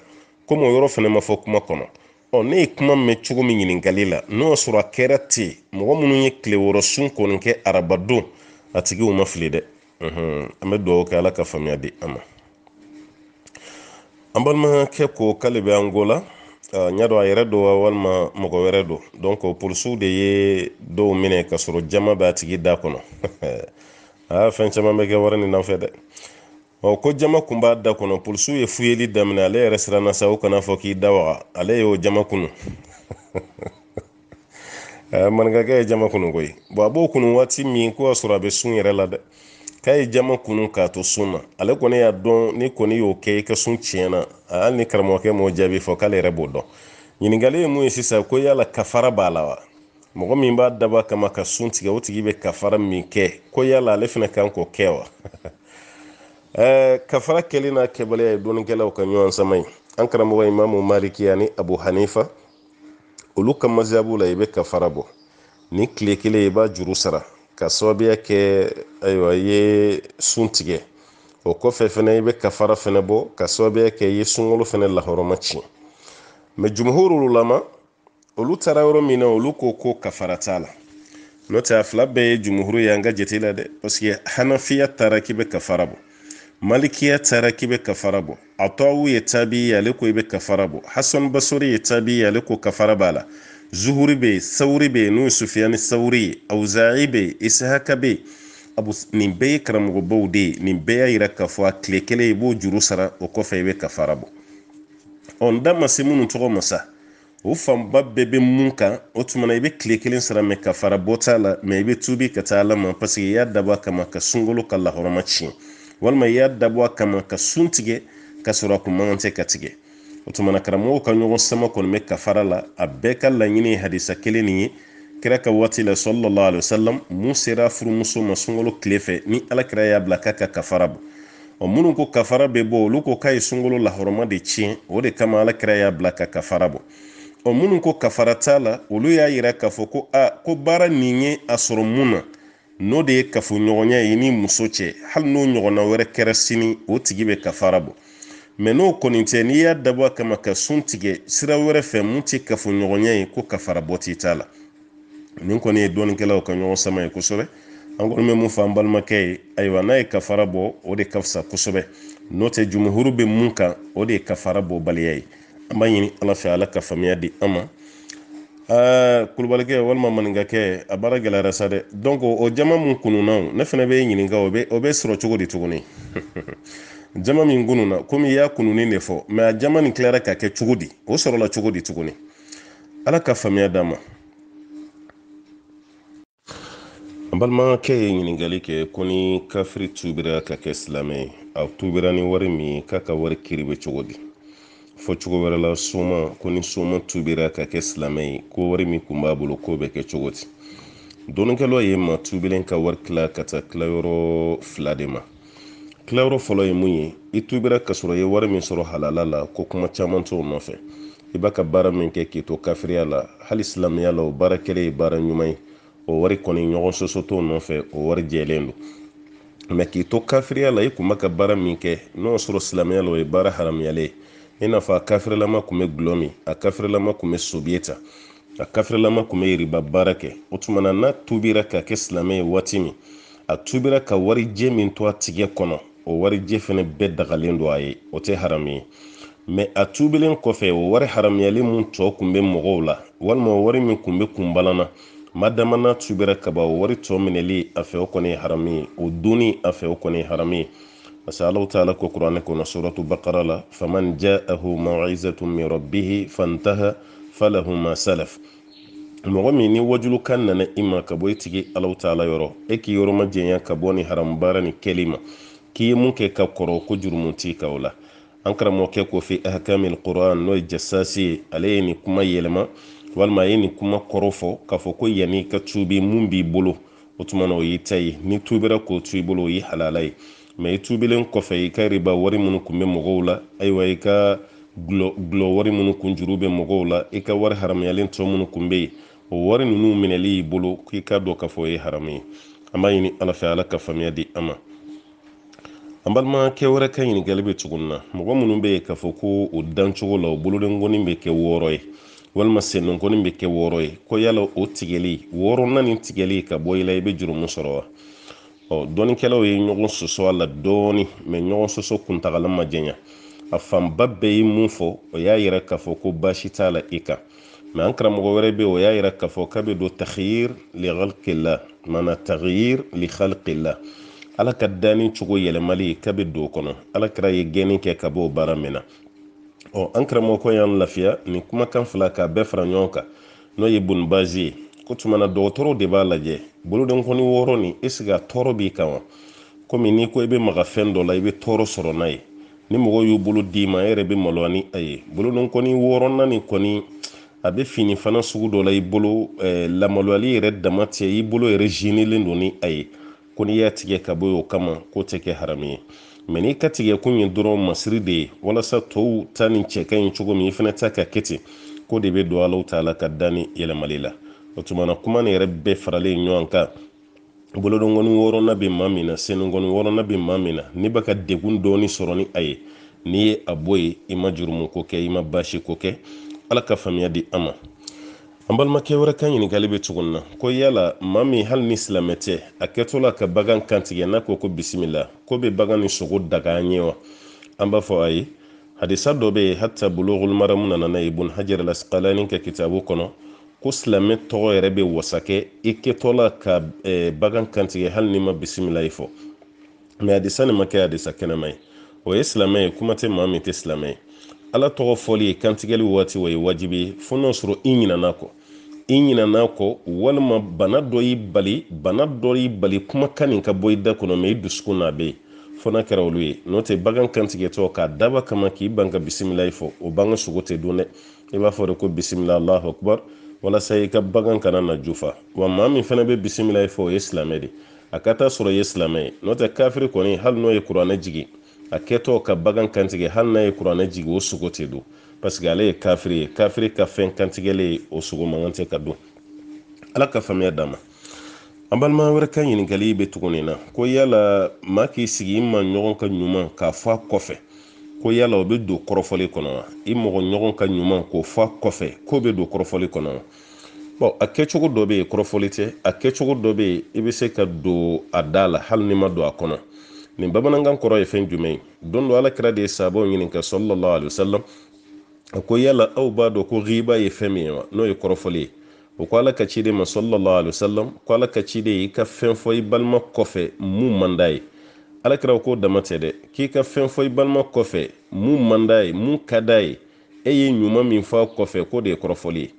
komi o yɔrɔ fana ma fɔ kuma kɔnɔ ne ye kuma mɛn cogo min ɲininkali la n'o sɔrɔ a kɛra ten mɔgɔ minnu ye tile wɔɔrɔ sun kɔni kɛ arabadon a tigiw ma fili dɛ an bɛ dugawu kɛ ala ka faamuya di an ma an balimakɛ ko k'ale bɛ an go la n y'a dɔn a yɛrɛ don wa walima mɔgɔ wɛrɛ do donc polisiw de ye dɔw minɛ ka sɔrɔ jama b'a tigi da kɔnɔ (laughs) a fɛn caman bɛ kɛ wari nin nɔfɛ dɛ ko jama kun b'a da kɔnɔ polisiw ye fuyeli daminɛ ale yɛrɛ siranna sa o kana fɔ k'i da waga ale y'o jama kunu (laughs) eh, maninkakɛ ye jama kunu koyi bɔn a b'o kunu waati min ko y'a sɔrɔ a bɛ sun yɛrɛ la dɛ k'a ye jama kunu k'a to sun na ale kɔni y'a dɔn ni kɔni y'o kɛ i ka sun tiɲɛna hali ni karamɔgɔkɛ m'o jaabi fɔ k'ale yɛrɛ b'o dɔn ɲininkali ye mun ye sisan ko yala kafara b'a la wa mɔgɔ min b'a daba kama ka sun tigɛ o tigi bɛ kafara min kɛ ko yala ale fana kan k'o kɛ wa (laughs) Eh, ka fara kɛli n'a kɛbaliya ye dɔnnikɛlaw ka ɲɔgɔn sama ye an karamɔgɔ imamu maliki ani abu hanifa olu ka mazabu la i be kafara bɔ ni tile kelen i b'a juru sara ka sababuya kɛ ayiwa i ye sun tigɛ o kɔfɛ fɛnɛ i bɛ kafara fɛnɛ bɔ ka sababuya kɛ i ye sunkalo fɛnɛ lahɔrɔma tiɲɛ mɛ jumuhurul ulama olu taara yɔrɔ min na olu ko ko kafara t'a la n'o tɛ a fila bɛɛ ye jumuhuru ye an ka jate la dɛ paseke hanafiya taara k'i bɛ kafara bɔ malikiya taraki be kafarabo atawu ye tabi ale ko kafara kafarabo hasan basri ye tabi ale ko kafarabala zuhuri be sauri be nu sufyan sauri auza'i be ishaka be abu nin bɛɛ ye karamɔgɔbaw de ye nin bɛɛ y'a jira k'a fɔ a tile kelen i b'o juru sara o kɔfɛ i bɛ kafara bɔ ɔ n da ma se minnu tɔgɔ ma sa o fanba bɛɛ bɛ mun kan o tuma na i bɛ tile kelen sara mɛ kafara bɔ t'a la mɛ i bɛ tuubi ka taa ala ma paseke i y'a dabɔ kama ka sunkalo ka lahɔrɔma walima i y'a dabɔ a kama ka sun tigɛ ka sɔrɔ a kun man tɛ ka tigɛ o tumana karamɔgɔw ka ɲɔgɔn sama kɔni bɛ kafara la a bɛɛ ka laɲini ye hadisa kelen nin ye kira ka waati la sɔlɔlɔ ali wasalam mun sera furumuso ma sunkalo tile fɛ ni alakira y'a bila k'a ka kafara bɔ ɔ minnu ko kafara bɛ bɔ olu ko k'a ye sunkalo lahɔrɔma de tiɲɛ o de kama alakira y'a bila ka kafara bɔ ɔ minnu ko kafara t'a la olu y'a yira k'a fɔ ko a ko baara nin ye a sɔrɔ mun na n'o de ye kafoɲɔgɔnya ye ni muso cɛ hali n'o ɲɔgɔnna wɛrɛ kɛra sini o tigi bɛ kafara bɔ mɛ n'o kɔni tɛ n'i y'a dabɔ a kama ka sun tigɛ sira wɛrɛ fɛ mun tɛ kafoɲɔgɔnya ye ko kafara bɔ ti t'a la nin kɔni ye dɔnnikɛlaw ka ɲɔgɔn sama ye kosɛbɛ an kɔni bɛ mun fɔ an balimakɛ ye ayiwa n'a ye kafara bɔ o de ka fisa kosɛbɛ n'o tɛ jumuhuru bɛ mun kan o de ye kafara bɔ baliya ye an b'a ɲini ala fɛ ala ka faamuya di an ma kulubalikɛ walima maninkakɛ a baara gɛlɛyara sa dɛ donc o jama mun kununna ne fana bɛ ɲininka o bɛ o bɛ sɔrɔ cogo di tuguni (laughs) jama min kununna komi i y'a kununin de fɔ mɛ a jama nin tilara ka kɛ cogo di o sɔrɔla cogo di tuguni ala ka faamuya d'an ma an balimakɛ ye ɲiningali kɛ ko ni kafiri tubira ka kɛ silamɛ ye a tubira ni wari min k'a ka wari kiri bɛ cogo di fɔ cogo wɛrɛ la soma ko ni soma tubira ka kɛ silamɛ ye ko wari min kun b'a bolo ko bɛ kɛ cogo ti dɔnnikɛlaw ye ma tubilen ka wari kila ka taa kilayɔrɔ fila de ma kilayɔrɔ fɔlɔ ye mun ye i tubira ka sɔrɔ i ye wari min sɔrɔ halala la ko kuma caman t'o nɔfɛ i b'a ka baara min kɛ k'i to kafiriya la hali silamɛya la o baara kɛlen ye baara ɲuman ye o wari kɔni ɲɔgɔn soso t'o nɔfɛ o wari jɛlen don mɛ k'i to kafiriya la i kun b'a ka baara min kɛ n'o sɔrɔ silamɛya la o ye baara haramuyalen ye i n'a fɔ a kafirilama tun bɛ gulɔ min a kafirilama tun bɛ sobiye ta a kafirilama tun bɛ yiriba baara kɛ o tuma na n'a tubira ka kɛ silamɛ ye waati min a tubira ka warijɛ min to a tigɛ kɔnɔ o warijɛ fɛnɛ bɛɛ dagalen don a ye o tɛ haramu ye mɛ a tubilen kɔfɛ o wari haramuyali mun tɔ kun bɛ mɔgɔw la walima o wari min kun bɛ kunbalan na madama n'a tubira ka ban o wari tɔ minɛli a fɛ o kɔni ye haramu ye o donni a fɛ o kɔni ye haramu ye asa allahu taala ko qur'ane kono suratu baqara la faman jaahu mawizatun min rabbihi fantaha falahu ma salaf mɔgɔ min ni wajulukan nana i ma ka bɔ i tigi alahu taala yɔrɔ e k'i yɔrɔ ma ka bɔ ni haramubaara ni kɛli ma k'i ye mun kɛ ka kɔrɔ ko jurumu t'i o la an karamɔgɔkɛ ko fi ahkami alquran n'o ye jasasi ye ale ye nin kuma yɛlɛma walima a ye nin kuma kɔrɔ fɔ k'a fɔ ko yanni ka tuubi mun b'i bolo o tuma o y'i ta ye ni tuubira k'o to i bolo o ye halala ye ma i tuubilen kɔfɛ i ka riba wari minnu kun bɛ mɔgɔw la ayiwa i ka gulɔ wari minnu kun juru be mɔgɔw la i ka wari haramuyalen tɔ minnu kun bɛ yen o wari ninnu minɛli y'i bolo k'i k'a dɔn k'a fɔ ye haramu ye an b'a ɲini ala fɛ ala ka faamuya di an ma an balimakɛ wɛrɛ ka ɲininkali bɛ cogo mɔgɔ minnu bɛ yen k'a fɔ ko o dancogo la o bolodenkɔni bɛ kɛ wɔɔrɔ ye walima sennɔgɔnin bɛ kɛ wɔɔrɔ ye ko yala o tigɛli wɔɔrɔnan nin tigɛli ka bɔ i la i bɛ juru sɔrɔ wa ɔ dɔɔnikɛlaw ye ɲɔgɔn soso a la dɔɔni mɛ ɲɔgɔn soso kuntagala ma janya a fanba bɛɛ ye mun fɔ o y'a yira k'a fɔ ko baasi t'a la i e kan mɛ an karamɔgɔ wɛrɛ bɛ o y'a yira k'a fɔ k'a bɛ don taxiyir li halkila mana taxiyir li halkila ala ka danni cogo yɛlɛmali k'a bɛ don o kɔnɔ ala kɛra ye gɛnni kɛ ka b'o baara min na ɔ an karamɔgɔkɔ y'an lafiya nin kumakan fila k'a bɛɛ fara ɲɔgɔn kan n'o ye bonibazi ye ko tumana dɔgɔtɔrɔw de b'a lajɛ boloden kɔni wɔɔrɔ nin esike tɔɔrɔ b'i kan wa komi n'i ko i e bɛ maga fɛn dɔ la i e bɛ tɔɔrɔ sɔrɔ n'a ye ni mɔgɔ y'o bolo d'i ma yɛrɛ e bɛ maloya ni a ye boloden kɔni wɔɔrɔnan nin kɔni a bɛ fini fana sugu dɔ la i bolo ɛɛ lamaloyali yɛrɛ dama tɛ i bolo yɛrɛ zinelen don ni a ye ko n'i y'a tigɛ ka bɔ yen o kama k'o tɛ kɛ haramu ye mɛ n'i ka tigɛkun ye dɔrɔn masiri de ye walasa tɔw ta ni cɛ ka ɲi cogo min i fana ta ka kɛ ten ko de bɛ don alaw ta la ka da yɛlɛmali la o tuma kuma nin yɛrɛ bɛɛ faralen ɲɔgɔn kan bolodongɔni wɔɔrɔna bɛ maa min na senugɔni wɔɔrɔna bɛ maa min na n'i bɛ ka degun dɔɔni sɔrɔ ni a ye n'i ye a bɔ yen i ma jurumuko kɛ i ma baasi ko kɛ ala ka faamuya di an ma an balimakɛ wɛrɛ ka ɲininkali bɛ cogo na ko yala maa min hali ni silamɛ tɛ a kɛtɔla ka bagan kantigɛ n'a ko ko bisimila ko bɛ bagan ni sogo daga an ye wa an b'a fɔ a ye hadisa dɔ bɛ yen hata bulogul nana n'a ye ibun hajar al asqalani ka kitabu kɔnɔ ko silamɛ tɔgɔ yɛrɛ bɛ wasa kɛ i kɛtɔla ka bagan kantigɛ hali ni ma bisimila i fɔ mɛ hadisa nin ma kɛ hadisa kɛnɛma ye o ye silamɛ ye kuma tɛ maa min tɛ silamɛ ye ala tɔgɔ fɔli ye kantigɛli waati o ye wajibi ye fo n'a sɔrɔ i ɲinɛna kɔ i ɲinɛna kɔ walima bana dɔ y'i bali bana dɔ y'i bali kumakan nin ka bɔ i da kɔnɔ mɛ i dusukun na bɛ yen fo n'a kɛra olu ye n'o tɛ bagan kantigɛtɔ k'a daba kama k'i ban ka bisimila i fɔ o b'an ka sogo tɛ dun dɛ i b'a fɔ de ko bisimila alahu akubaru walasa i ka bagan kana na jufa wa maa min fana be bisimila i fɛ o ye silamɛ de a ka taa sɔrɔ i ye silamɛ ye n'o tɛ kafiri kɔni hali n'o ye kuranɛ jigi a kɛtɔ ka bagan kantigɛ hali n'a ye kuranɛ jigi o sogo tɛ don paseke ale ye kafiri ye kafiri ka fɛn kantigɛlen ye o sogo man kan tɛ ka don ala ka faamuya d'a ma an balima wɛrɛ ka ɲininkali bɛ tuguni na ko yala maa k'i sigi i ma ɲɔgɔn ka ɲuman k'a fɔ a kɔfɛ ko yala o bɛ don kɔrɔfɔli kɔnɔ wa i mɔgɔ ɲɔgɔn ka ɲuman k'o fa kɔfɛ k'o bɛ don kɔrɔfɔli kɔnɔ wa bɔn a kɛcogo dɔ bɛ yen kɔrɔfɔli tɛ a kɛcogo dɔ bɛ yen i bɛ se ka don a da la hali n'i ma don a kɔnɔ nin bamanankan kɔrɔ ye fɛn jumɛn ye don dɔ ala kɛra de ye sabaw ɲininka salalahu sɔlɔlɔ alayhisalam a ko yala aw b'a dɔn ko riba ye fɛn min ye wa n'o ye kɔrɔfɔli ye o ko ala ka ciden ma salalahu sɔlɔlɔ alayhisalam ko ala ka ciden i ka fɛn fɔ i balima kɔfɛ mun man d'a ye alakira ko dama tɛ dɛ k'i ka fɛn fɔ i balima kɔfɛ mun man d'a ye mun ka d'a ye e ye ɲuman min fɔ a kɔfɛ k'o de ye kɔrɔfɔli ye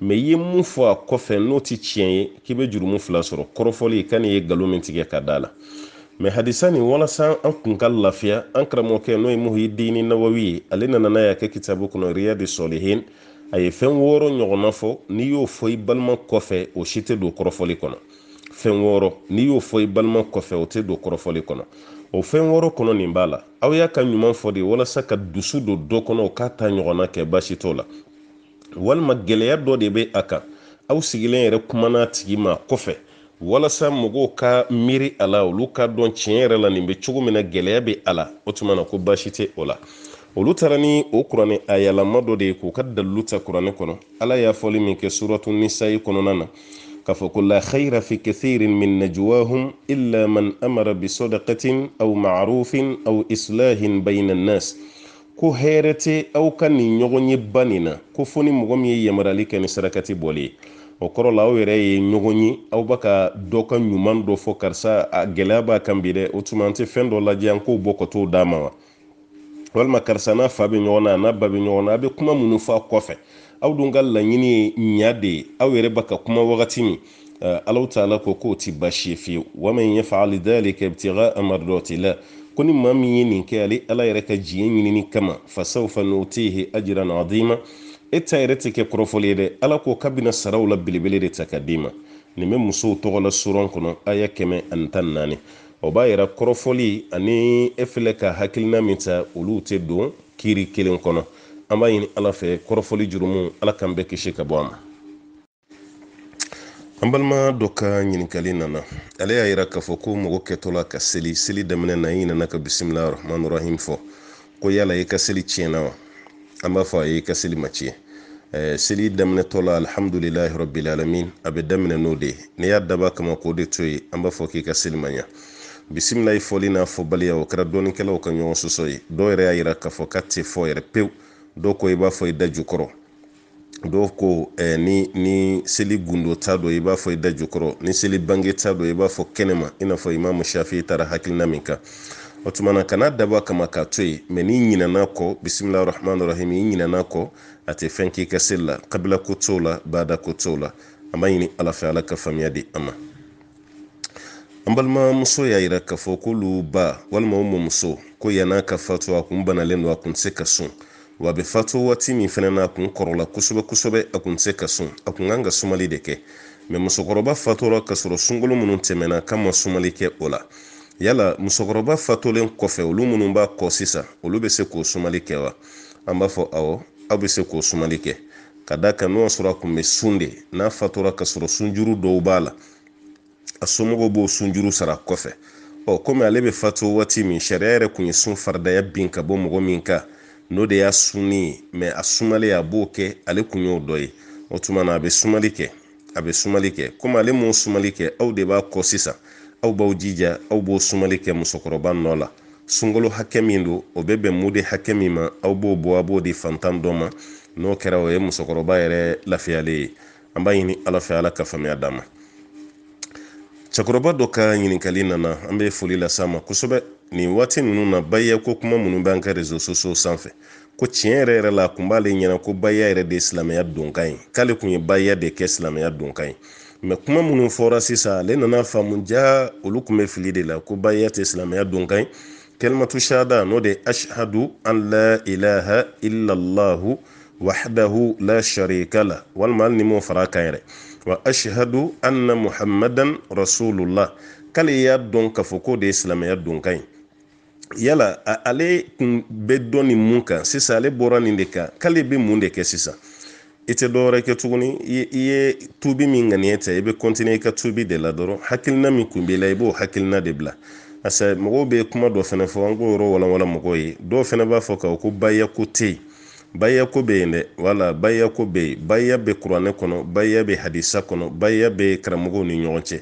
mɛ i ye mun fɔ a kɔfɛ n'o tɛ tiɲɛ ye k'i bɛ jurumu fila sɔrɔ kɔrɔfɔli ka n'i ye nkalon min tigɛ ka d'a la mɛ hadisa nin walasa an kun ka lafiya an karamɔgɔkɛ n'o ye muhidini nawawi ye ale nana n'a y'a kɛ kitabu kɔnɔ riya de sɔlihin a ye fɛn wɔɔrɔ ɲɔgɔnna fɔ n'i y'o fɔ i balima kɔfɛ o si tɛ don kɔrɔfɔli kɔnɔ fɛn wɔɔrɔ n'i y'o fɔ i balima kɔfɛ o tɛ don kɔrɔfɔli kɔnɔ o fɛn wɔɔrɔ kɔnɔ nin b'a la aw y'a ka ɲuman fɔ de walasa ka dusu don dɔ kɔnɔ o k'a ta ɲɔgɔnna kɛ baasi t'o la walima gɛlɛya dɔ de bɛ a kan aw sigilen yɛrɛ kumana a tigi ma kɔfɛ walasa mɔgɔw ka miiri a la olu ka dɔn tiɲɛ yɛrɛ la nin bɛ cogo min na gɛlɛya bɛ a la o tuma na ko baasi tɛ o la olu taara ni o kuranɛ a ayalama dɔ de ye k'u ka dalilu ta kuranɛ kɔnɔ ala y'a fɔli min kɛ suratu nisayi kɔnɔna na كفقل لا خير في كثير من نجواهم إلا من أمر بصدقة أو معروف أو إصلاح بين الناس ko hɛrɛ tɛ aw ka ni ɲɔgɔn banina ba nin na ko fo ni mɔgɔ min ye yamarali kɛ sarakati bɔli o kɔrɔ la aw yɛrɛ ye ɲɔgɔn aw baka ka dɔ ka ɲuman dɔ fɔ karisa a gɛlɛya b'a kan bi dɛ o tuma an fɛn dɔ lajɛ k'o bɔ ka t'o d'a karisa n'a fa bɛ ɲɔgɔn na a n'a ba bɛ ɲɔgɔn a bɛ kuma minnu fɔ kɔfɛ aw dun ka laɲini ye ɲa de ye aw yɛrɛ ba ka kuma wagati min alaw taala ko k'o ti baasi ye fiyewu wa man yafali dhalika ibtigaa la ko ni maa min ye nin kɛ ale ala yɛrɛ ka jiɲɛ ɲinini kama fasawfa nutihi ajran adima e ta yɛrɛ tɛ kɛ kɔrɔfɔli ye dɛ ala ko k'a bɛna saraw la belebele de ta ka d'i ma nin bɛ musow tɔgɔ la suran kɔnɔ aya kɛmɛ ani tan ni naani o b'a yira kɔrɔfɔli ani e filɛ ka hakilina min ta olu tɛ don kiiri kelen kɔnɔ an b'a ɲini ala fɛ kɔrɔfɔli jurumu ala k'an bɛɛ kisi ka bɔ a ma an balima dɔ ka ɲininkali nana ale y'a yira k'a fɔ ko mɔgɔ kɛtɔla ka seli seli daminɛ na i ɲinana ka bisimila rahman fɔ ko yala i ka seli tiɲɛna wa an b'a fɔ a ye i ka seli ma tiɲɛ seli daminɛtɔ alhamdulilahi rabbil a bɛ daminɛ n'o de ye y'a daba kama k'o de to yen an b'a fɔ k'i ka seli ma ɲa bisimila i fɔli n'a fɔbaliya o kɛra dɔɔnikɛlaw ka ɲɔgɔn sɔsɔ ye dɔw yɛrɛ y'a yira k'a fɔ k'a tɛ fɔ yɛrɛ pewu dɔw ko i b'a fɔ i da jukɔrɔ dɔw ko eh, ni ni seli gundo ta don i b'a fɔ i da jukɔrɔ ni seli bange ta don i b'a fɔ kɛnɛma i n'a fɔ imamu shafi taara hakilina min kan o tuma na kana dabɔ kama ka to yen mɛ n'i ɲinɛna kɔ bisimilahi rahmani rahimi i ɲinɛna kɔ a tɛ fɛn k'i ka seli la kabila ko t'o la bada ko t'o la an b'a ɲini ala fɛ ala ka faamuya di an ma an balimamuso y'a yira k'a fɔ k'olu ba walima o mɔmuso ko yann'a ka fatu a kun banalen don a kun tɛ se ka sun wa a bɛ waati min fana na a kun kɔrɔla kosɛbɛ kosɛbɛ a kun tɛ ka sun a kun kan ka sumali de kɛ mɛ musokɔrɔba fatura ka sɔrɔ sunkalo minnu tɛmɛna k'a ma sumali kɛ o la yala musokɔrɔba fatulen kɔfɛ olu minnu b'a kɔ sisan olu bɛ se k'o sumali kɛ wa an b'a fɔ awɔ aw bɛ se k'o sumali kɛ ka d'a kan n'o sɔrɔ a kun bɛ sun de n'a fatura ka sɔrɔ sunjuru dɔw b'a la a somɔgɔw b'o sunjuru sara kɔfɛ ɔ oh, komi ale bɛ fatu waati min sariya yɛrɛ kun ye sun faridaya bin ka bɔ mɔgɔ min kan n'o de y'a sunni mɛ a sumalen a b'o kɛ ale kun y'o dɔ ye o tuma na a bɛ sumali kɛ a bɛ sumali kɛ komi ale m'o sumali kɛ aw de b'a kɔ sisan aw b'aw jija aw b'o sumali kɛ musokɔrɔba nɔ la sunkalo hakɛ min don o bɛ bɛn muden hakɛ min ma aw b'o bɔ a b'o di fantan dɔ ma n'o kɛra o ye musokɔrɔba yɛrɛ lafiyalen ye an b'a ɲini ala fɛ ala ka faamuya d'a ma cɛkɔrɔba dɔ ka ɲininkali nana an bɛ foli las'a ma kosɛbɛ nin waati ninnu na baya ko kuma minnu an ka rezo sosow sanfɛ ko tiɲɛ yɛrɛ yɛrɛ la a kun b'ale ɲɛna ko baya yɛrɛ de ye silamɛya donkan ye k'ale kun ye baya de kɛ silamɛya donkan ye mɛ kuma minnu fɔra sisan ale nana faamu ja olu kun bɛ fili de la ko baya tɛ silamɛya donkan ye kalimatu shahada n'o de ashhadu an la ilaha illallahu wahdahu la sharika la walima hali ni m'o fara a kan yɛrɛ wa ashhadu anna muhammadan rasulullah k'ale y'a dɔn k'a fɔ k'o de ye silamɛya donkan ye yala ale kun bɛ dɔ nin mun kan sisan ale bɔra nin de kan k'ale bɛ mun de kɛ sisan i tɛ dɔwɛrɛ kɛ tuguni i ye tubi min ŋaniya ta i bɛ kɔntiniye i ka tubi de la dɔrɔn hakilina min kun b'i la i b'o hakilina de bila asa mɔgɔw bɛ kuma dɔ fɛnɛ fɔ an k'o yɔrɔ walawala mɔgɔw ye dɔw fɛnɛ b'a fɔ k'a ko bayako tɛ bayako bɛ yen dɛ wala bayako bɛ yen baya bɛ kuranɛ kɔnɔ baya bɛ hadisa kɔnɔ baya bɛ karamɔgɔw ni ɲɔgɔn cɛ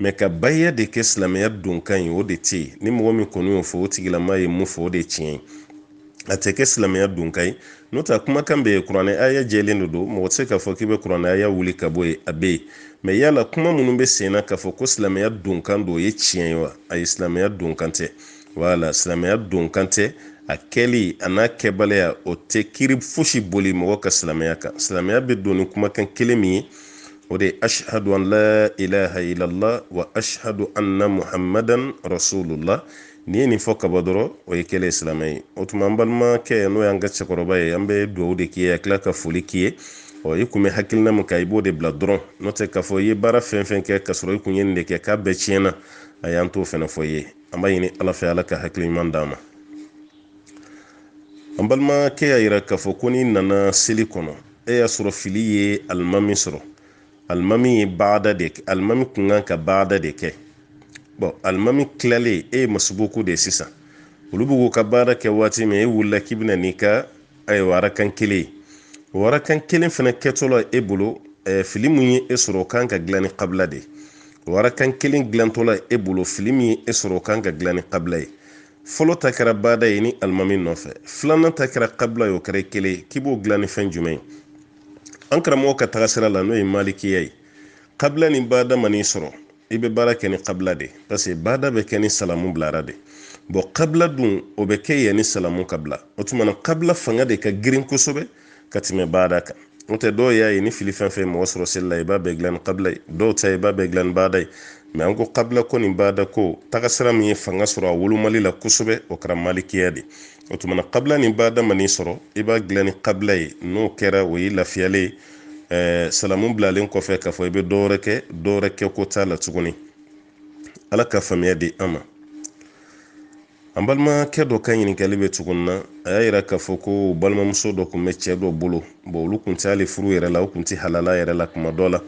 mɛ ka baya de kɛ silamɛya donkan ye o de tɛ ni mɔgɔ min kɔni y'o fɔ o tigilama ye mun fɔ o de tiɲɛ a tɛ kɛ silamɛya donkan ye n'o tɛ kumakan bɛ yen kuranɛ aya jɛlen de don mɔgɔ tɛ se k'a fɔ k'i bɛ kuranɛ aya wuli ka bɔ yen a bɛ yen mɛ yala kuma minnu bɛ sen na k'a fɔ ko silamɛya donkan don o ye tiɲɛ ye wa ayi silamɛya donkan tɛ wala silamɛya donkan tɛ a kɛli a n'a kɛbaliya o tɛ kiiri fosi boli mɔgɔ ka silamɛya kan silamɛya bɛ don ni kumakan kelen min ye o de ashhadu an la ilaha illallah wa ashhadu anna muhammadan rasulullah ni ye nin fɔ kaba dɔrɔn o ye kɛlɛ silamɛ ye o tuma an balimakɛ n'o y'an ka cɛkɔrɔba ye an bɛ dugawu de k'i ye ka tila ka foli k'i ye ɔ i kun bɛ hakilina min kan i b'o de bila dɔrɔn n'o tɛ k'a fɔ i ye baara fɛn fɛn kɛ ka sɔrɔ i kun ye nin alimami ye baada de alimami kun kan ka baada de kɛ bɔn alimami tilalen e ye masubuku de ye sisan olu bɛ k'u ka baara kɛ waati min e wulila k'i bɛna n'i ka ayiwa arakan kelen ye o arakan kelen fana kɛtɔla e bolo fili min ye e sɔrɔ o kan ka dilan ni kabila de ye o arakan kelen dilantɔla e bolo fili min ye e sɔrɔ o kan ka dilan ni kabila ye fɔlɔ ta kɛra baada ye ni alimami nɔfɛ filanan ta kɛra kabila ye o kɛra e kelen k'i b'o dilan ni fɛn jumɛn ye an karamɔgɔ ka taga sira la n'o ye malikiya ye kabila ni bada man'i sɔrɔ i bɛ baara kɛ ni kabila de paseke bada bɛ kɛ ni salamu bilara de bɔn kabila dun o bɛ kɛ yan ni salamu kabila o tuma na kabila fanga de ka girin kosɛbɛ ka tɛmɛ bada kan n'o tɛ dɔw y'a ye ni fili fɛn fɛn mɔgɔ sɔrɔ seli la i b'a bɛɛ dilan ni kabila ye dɔw ta i b'a bɛɛ dilan ni bada ye mɛ an ko kabila ko nin bada ko taga sira min ye fanga sɔrɔ a wolomali la kosɛbɛ o kɛra malikiya de o tumana kabila nin badamanin sɔrɔ i b'a dilan ni kabila ye n'o kɛra o ye lafiyalen eh, salamu bilalen kɔfɛ k'a fɔ i bɛ dɔwɛrɛ kɛ dɔwɛrɛ kɛ ko t'a la tuguni ala ka faamuya di an ma an balimakɛ dɔ ka ɲininkali bɛ tuguni a y'a yira k'a fɔ ko balimamuso dɔ tun bɛ cɛ dɔ bolo bɔn olu tun t'ale furu yɛrɛ la u tun tɛ halala yɛrɛ la kuma dɔ la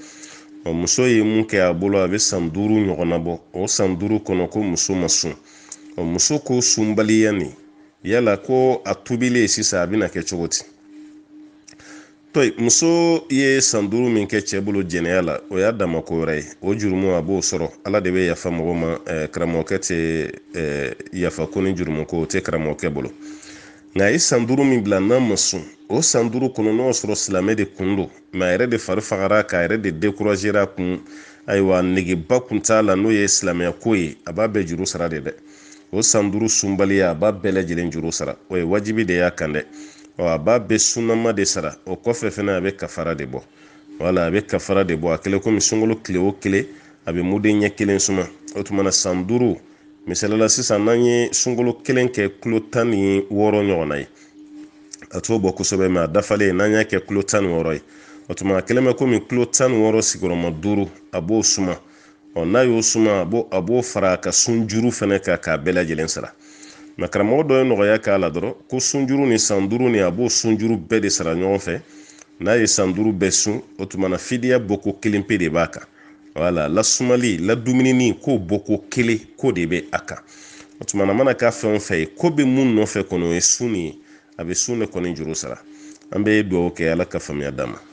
muso ye mun kɛ a bolo a bɛ san duuru ɲɔgɔnna bɔ o san duuru kɔnɔ ko muso ma sun muso ko sunbaliya nin yala ko a tubilen sisan a bɛna kɛ cogo di toyi muso ye san duuru min kɛ cɛ bolo jɛnɛya la o y'a dama ko wɛrɛ ye o jurumu a b'o sɔrɔ ala de be yafa mɔgɔ ma eh, karamɔgɔkɛ tɛ eh, yafa ko ni jurumu ko o tɛ karamɔgɔkɛ bolo nka ye san duuru min bila n'a ma sun o san duuru kɔnɔ n'o sɔrɔ silamɛ de kun do mɛ yɛrɛ de fari fagara k'a yɛrɛ de dekuragera kun ayiwa negeba kun t'a la n'o ye silamɛya ko ye a b'a bɛɛ juru sara de dɛ o san duuru sunbaliya a b'a bɛɛ lajɛlen juru sara o ye wajibi de y'a kan dɛ a b'a bɛɛ sunnama de sara o kɔfɛ fɛnɛ a bɛ kafara de bɔ wala a bɛ kafara de bɔ a kɛlen komi sunkalo tile o kile a bɛ muden ɲɛ kelen suma o tuma san duuru misalila sisan n'an ye sunkalo kelen kɛ kulo tan ni wɔɔrɔ ɲɔgɔnna ye a t'o bɔ kosɛbɛ mɛ a dafalen n'an y'a kɛ kulo tan ni wɔɔrɔ ye o tuma a kɛlen bɛ komi kulo tan ni wɔɔrɔ sigiyɔrɔma duuru a b'o suma ɔ n'a y'o suma a b'o a b'o fara a ka sunjuru fɛnɛ kan k'a bɛɛ lajɛlen sara nka karamɔgɔ dɔ ye nɔgɔya k'a la dɔrɔn ko sunjuru ni san duuru ni a b'o sunjuru bɛɛ de sara ɲɔgɔn fɛ n'a ye san duuru bɛɛ sun o tuma na fidiya bɔko kelen pe de b'a kan wala lasumali ladumunini k'o bɔko kelen k'o de bɛ a kan o tuma na mana k'a fɛn o fɛn ye ko bɛ mun nɔfɛ kɔni o ye sun de ye a bɛ sun de kɔni juru sara an bɛ dugawu kɛ ala ka faamuya d'a ma